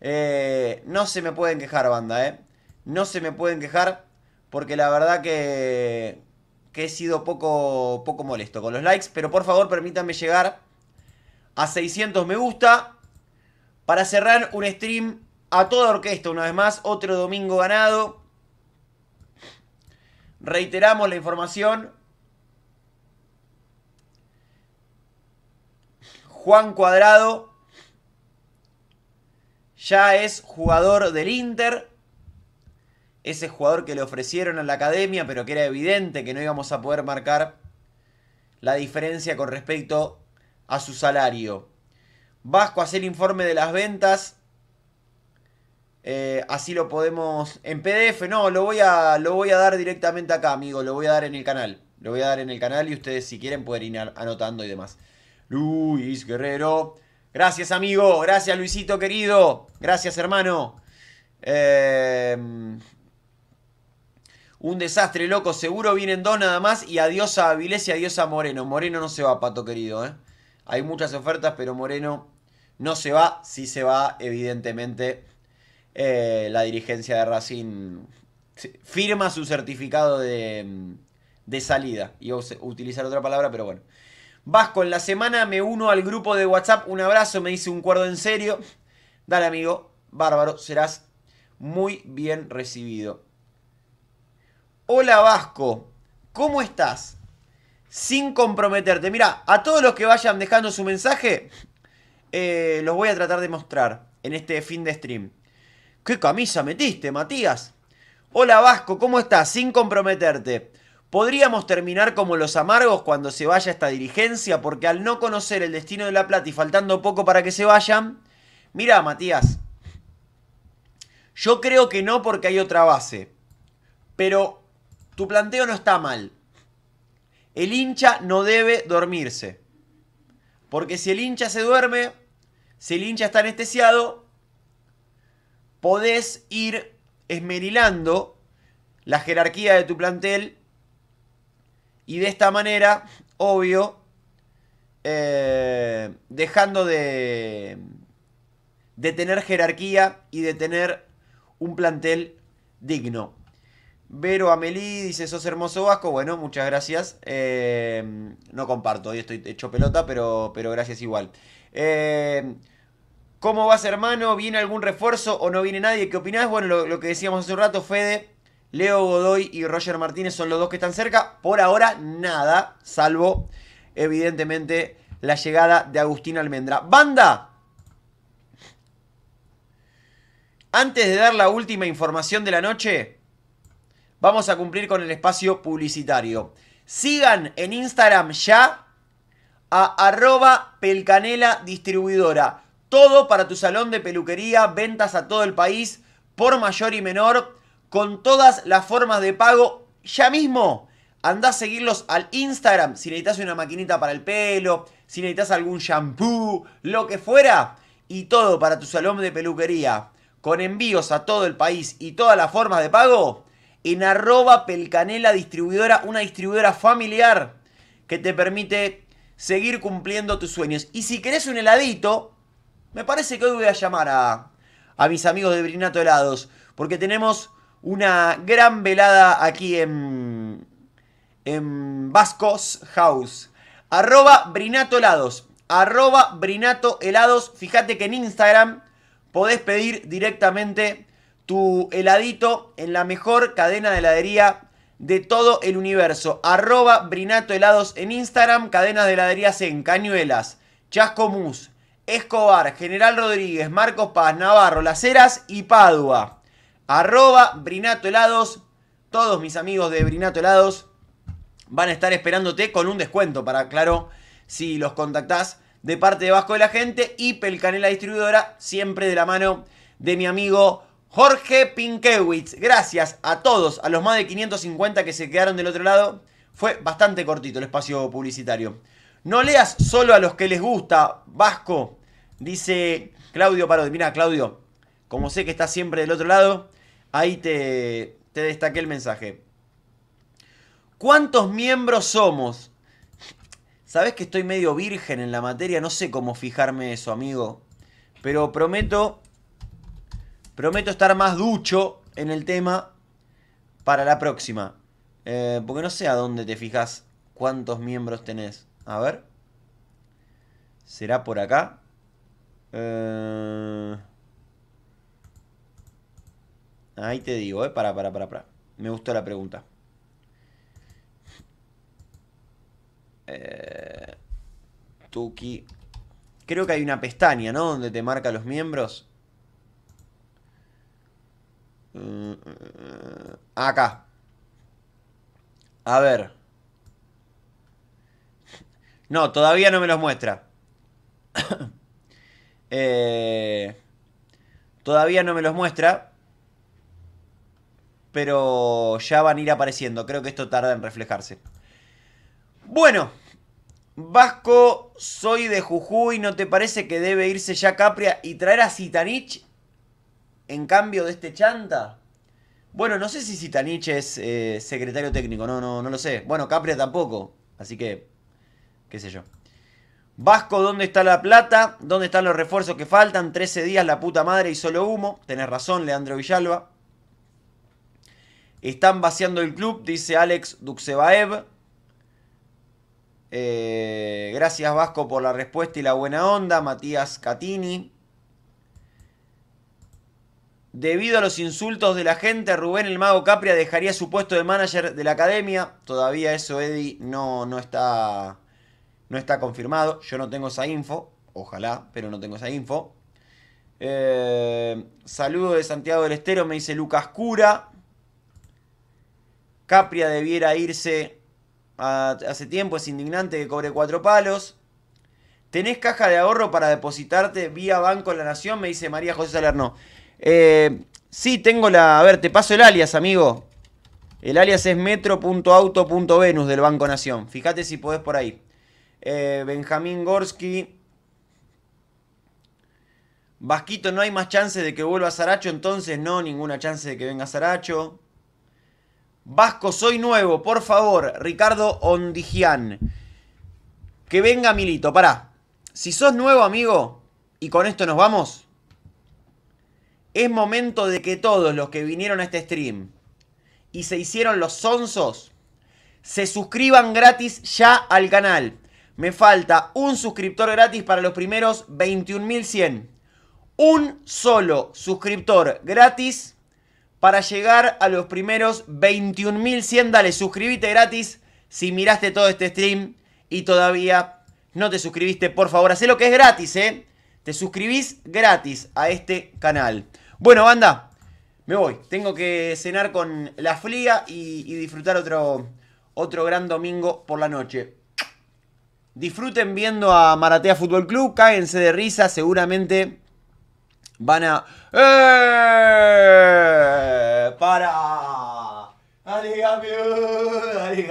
Speaker 1: eh, no se me pueden quejar, banda, ¿eh? No se me pueden quejar porque la verdad que que he sido poco, poco molesto con los likes. Pero por favor, permítanme llegar a 600 me gusta. Para cerrar un stream a toda orquesta, una vez más, otro domingo ganado. Reiteramos la información. Juan Cuadrado ya es jugador del Inter ese jugador que le ofrecieron a la academia, pero que era evidente que no íbamos a poder marcar la diferencia con respecto a su salario. Vasco hace el informe de las ventas. Eh, así lo podemos. En PDF, no, lo voy, a, lo voy a dar directamente acá, amigo. Lo voy a dar en el canal. Lo voy a dar en el canal y ustedes, si quieren, pueden ir anotando y demás. Luis Guerrero. Gracias, amigo. Gracias, Luisito querido. Gracias, hermano. Eh, un desastre, loco. Seguro vienen dos nada más. Y adiós a Avilés y adiós a Moreno. Moreno no se va, pato querido. ¿eh? Hay muchas ofertas, pero Moreno no se va. Si se va, evidentemente. Eh, la dirigencia de Racing firma su certificado de, de salida. Iba a utilizar otra palabra, pero bueno. Vasco, en la semana me uno al grupo de WhatsApp. Un abrazo, me dice un cuerdo en serio. Dale, amigo. Bárbaro, serás muy bien recibido. Hola Vasco, ¿cómo estás? Sin comprometerte. Mira, a todos los que vayan dejando su mensaje, eh, los voy a tratar de mostrar en este fin de stream. ¿Qué camisa metiste, Matías? Hola Vasco, ¿cómo estás? Sin comprometerte. Podríamos terminar como los amargos cuando se vaya esta dirigencia, porque al no conocer el destino de La Plata y faltando poco para que se vayan. Mira, Matías, yo creo que no porque hay otra base. Pero tu planteo no está mal. El hincha no debe dormirse. Porque si el hincha se duerme, si el hincha está anestesiado, podés ir esmerilando la jerarquía de tu plantel. Y de esta manera, obvio, eh, dejando de, de tener jerarquía y de tener un plantel digno. Vero Amelí dice, sos hermoso Vasco. Bueno, muchas gracias. Eh, no comparto, hoy estoy hecho pelota, pero, pero gracias igual. Eh, ¿Cómo vas, hermano? ¿Viene algún refuerzo o no viene nadie? ¿Qué opinás? Bueno, lo, lo, que decíamos hace un rato, Fede, Leo Godoy y Roger Martínez son los dos que están cerca. Por ahora, nada, salvo, evidentemente, la llegada de Agustín Almendra. ¡Banda! Antes de dar la última información de la noche, vamos a cumplir con el espacio publicitario. Sigan en Instagram ya a arroba pelcanela distribuidora. Todo para tu salón de peluquería, ventas a todo el país, por mayor y menor, con todas las formas de pago. Ya mismo, andá a seguirlos al Instagram si necesitas una maquinita para el pelo, si necesitas algún shampoo, lo que fuera. Y todo para tu salón de peluquería, con envíos a todo el país y todas las formas de pago en arroba pelcanela distribuidora, una distribuidora familiar que te permite seguir cumpliendo tus sueños. Y si querés un heladito, me parece que hoy voy a llamar a, a mis amigos de Brinato Helados, porque tenemos una gran velada aquí en, en Vascos House. Arroba Brinato Helados. Arroba Brinato Helados. Fíjate que en Instagram podés pedir directamente tu heladito en la mejor cadena de heladería de todo el universo. Arroba Brinato Helados en Instagram, cadenas de heladerías en Cañuelas, Chascomús, Escobar, General Rodríguez, Marcos Paz, Navarro, Las Heras y Padua. Arroba Brinato Helados. Todos mis amigos de Brinato Helados van a estar esperándote con un descuento para, claro, si los contactás de parte de Vasco de la Gente y Pelcanela Distribuidora, siempre de la mano de mi amigo Jorge Pinkewitz, gracias a todos, a los más de 550 que se quedaron del otro lado. Fue bastante cortito el espacio publicitario. No leas solo a los que les gusta, Vasco, dice Claudio Parodi. Mira, Claudio, como sé que estás siempre del otro lado, ahí te, te destaqué el mensaje. ¿Cuántos miembros somos? Sabes que estoy medio virgen en la materia, no sé cómo fijarme eso, amigo. Pero prometo Prometo estar más ducho en el tema para la próxima. Eh, porque no sé a dónde te fijas cuántos miembros tenés. A ver. ¿Será por acá? Eh, ahí te digo, eh. Para, para, para, para. Me gustó la pregunta. Eh... Tuki. Creo que hay una pestaña, ¿no? Donde te marca los miembros. Mm, acá. A ver. No, todavía no me los muestra. <coughs> Eh, todavía no me los muestra. Pero ya van a ir apareciendo. Creo que esto tarda en reflejarse. Bueno. Vasco, soy de Jujuy. ¿No te parece que debe irse ya Capria y traer a Sitanich en cambio de este chanta. Bueno, no sé si taniche es eh, secretario técnico, no, no, no lo sé. Bueno, Capria tampoco, así que, qué sé yo. Vasco, ¿dónde está la plata? ¿Dónde están los refuerzos que faltan? 13 días, la puta madre y solo humo. Tenés razón, Leandro Villalba. Están vaciando el club, dice Alex Duxebaev. Eh, gracias Vasco por la respuesta y la buena onda. Matías Catini. Debido a los insultos de la gente, Rubén el Mago Capria dejaría su puesto de manager de la academia. Todavía eso, Eddie, no, no, está, no está confirmado. Yo no tengo esa info. Ojalá, pero no tengo esa info. Eh, saludo de Santiago del Estero, me dice Lucas Cura. Capria debiera irse hace tiempo, es indignante que cobre cuatro palos. ¿Tenés caja de ahorro para depositarte vía Banco de la Nación? Me dice María José Salerno. Eh, sí, tengo la... A ver, te paso el alias, amigo. El alias es metro.auto.venus del Banco Nación. Fíjate si podés por ahí. Eh, Benjamín Gorski. Vasquito, no hay más chance de que vuelva Saracho, entonces no, ninguna chance de que venga Saracho. Vasco, soy nuevo, por favor, Ricardo Ondigian. Que venga Milito, pará. Si sos nuevo, amigo, y con esto nos vamos, es momento de que todos los que vinieron a este stream y se hicieron los sonsos, se suscriban gratis ya al canal. Me falta un suscriptor gratis para los primeros 21.100. Un solo suscriptor gratis para llegar a los primeros 21.100. Dale, suscríbete gratis si miraste todo este stream y todavía no te suscribiste. Por favor, haz lo que es gratis, ¿eh? Te suscribís gratis a este canal. Bueno, banda, me voy. Tengo que cenar con la fría y, disfrutar otro, otro gran domingo por la noche. Disfruten viendo a Maratea Fútbol Club, cáguense de risa, seguramente van a... ¡Eh! ¡Para! que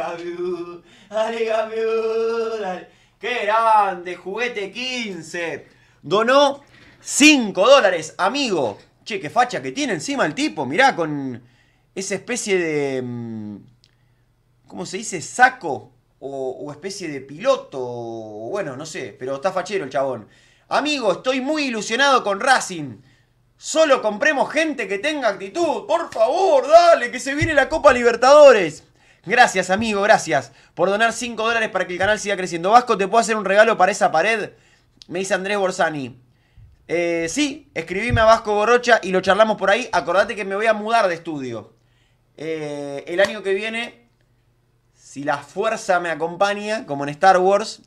Speaker 1: ¡Qué grande! Juguete 15. Donó 5 dólares, amigo. Che, qué facha que tiene encima el tipo, mirá, con esa especie de... Mm, ¿Cómo se dice? Saco o, especie de piloto, bueno, no sé, pero está fachero el chabón. Amigo, estoy muy ilusionado con Racing. Solo compremos gente que tenga actitud. Por favor, dale, que se viene la Copa Libertadores. Gracias, amigo, gracias por donar 5 dólares para que el canal siga creciendo. Vasco, ¿te puedo hacer un regalo para esa pared? Me dice Andrés Borsani. Eh, sí, escribime a Vasco Borrocha y lo charlamos por ahí. Acordate que me voy a mudar de estudio. Eh, el año que viene, si la fuerza me acompaña, como en Star Wars,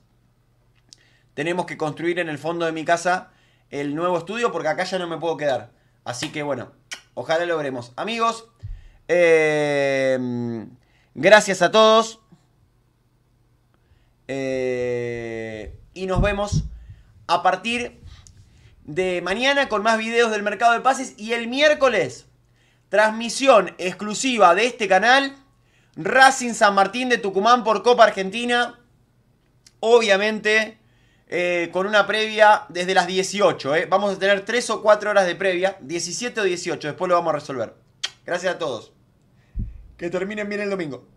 Speaker 1: tenemos que construir en el fondo de mi casa el nuevo estudio porque acá ya no me puedo quedar. Así que bueno, ojalá lo veremos Amigos, eh, gracias a todos. y nos vemos a partir de mañana con más videos del mercado de pases y el miércoles transmisión exclusiva de este canal Racing San Martín de Tucumán por Copa Argentina obviamente eh, con una previa desde las 18 eh. vamos a tener 3 o 4 horas de previa 17 o 18 después lo vamos a resolver gracias a todos que terminen bien el domingo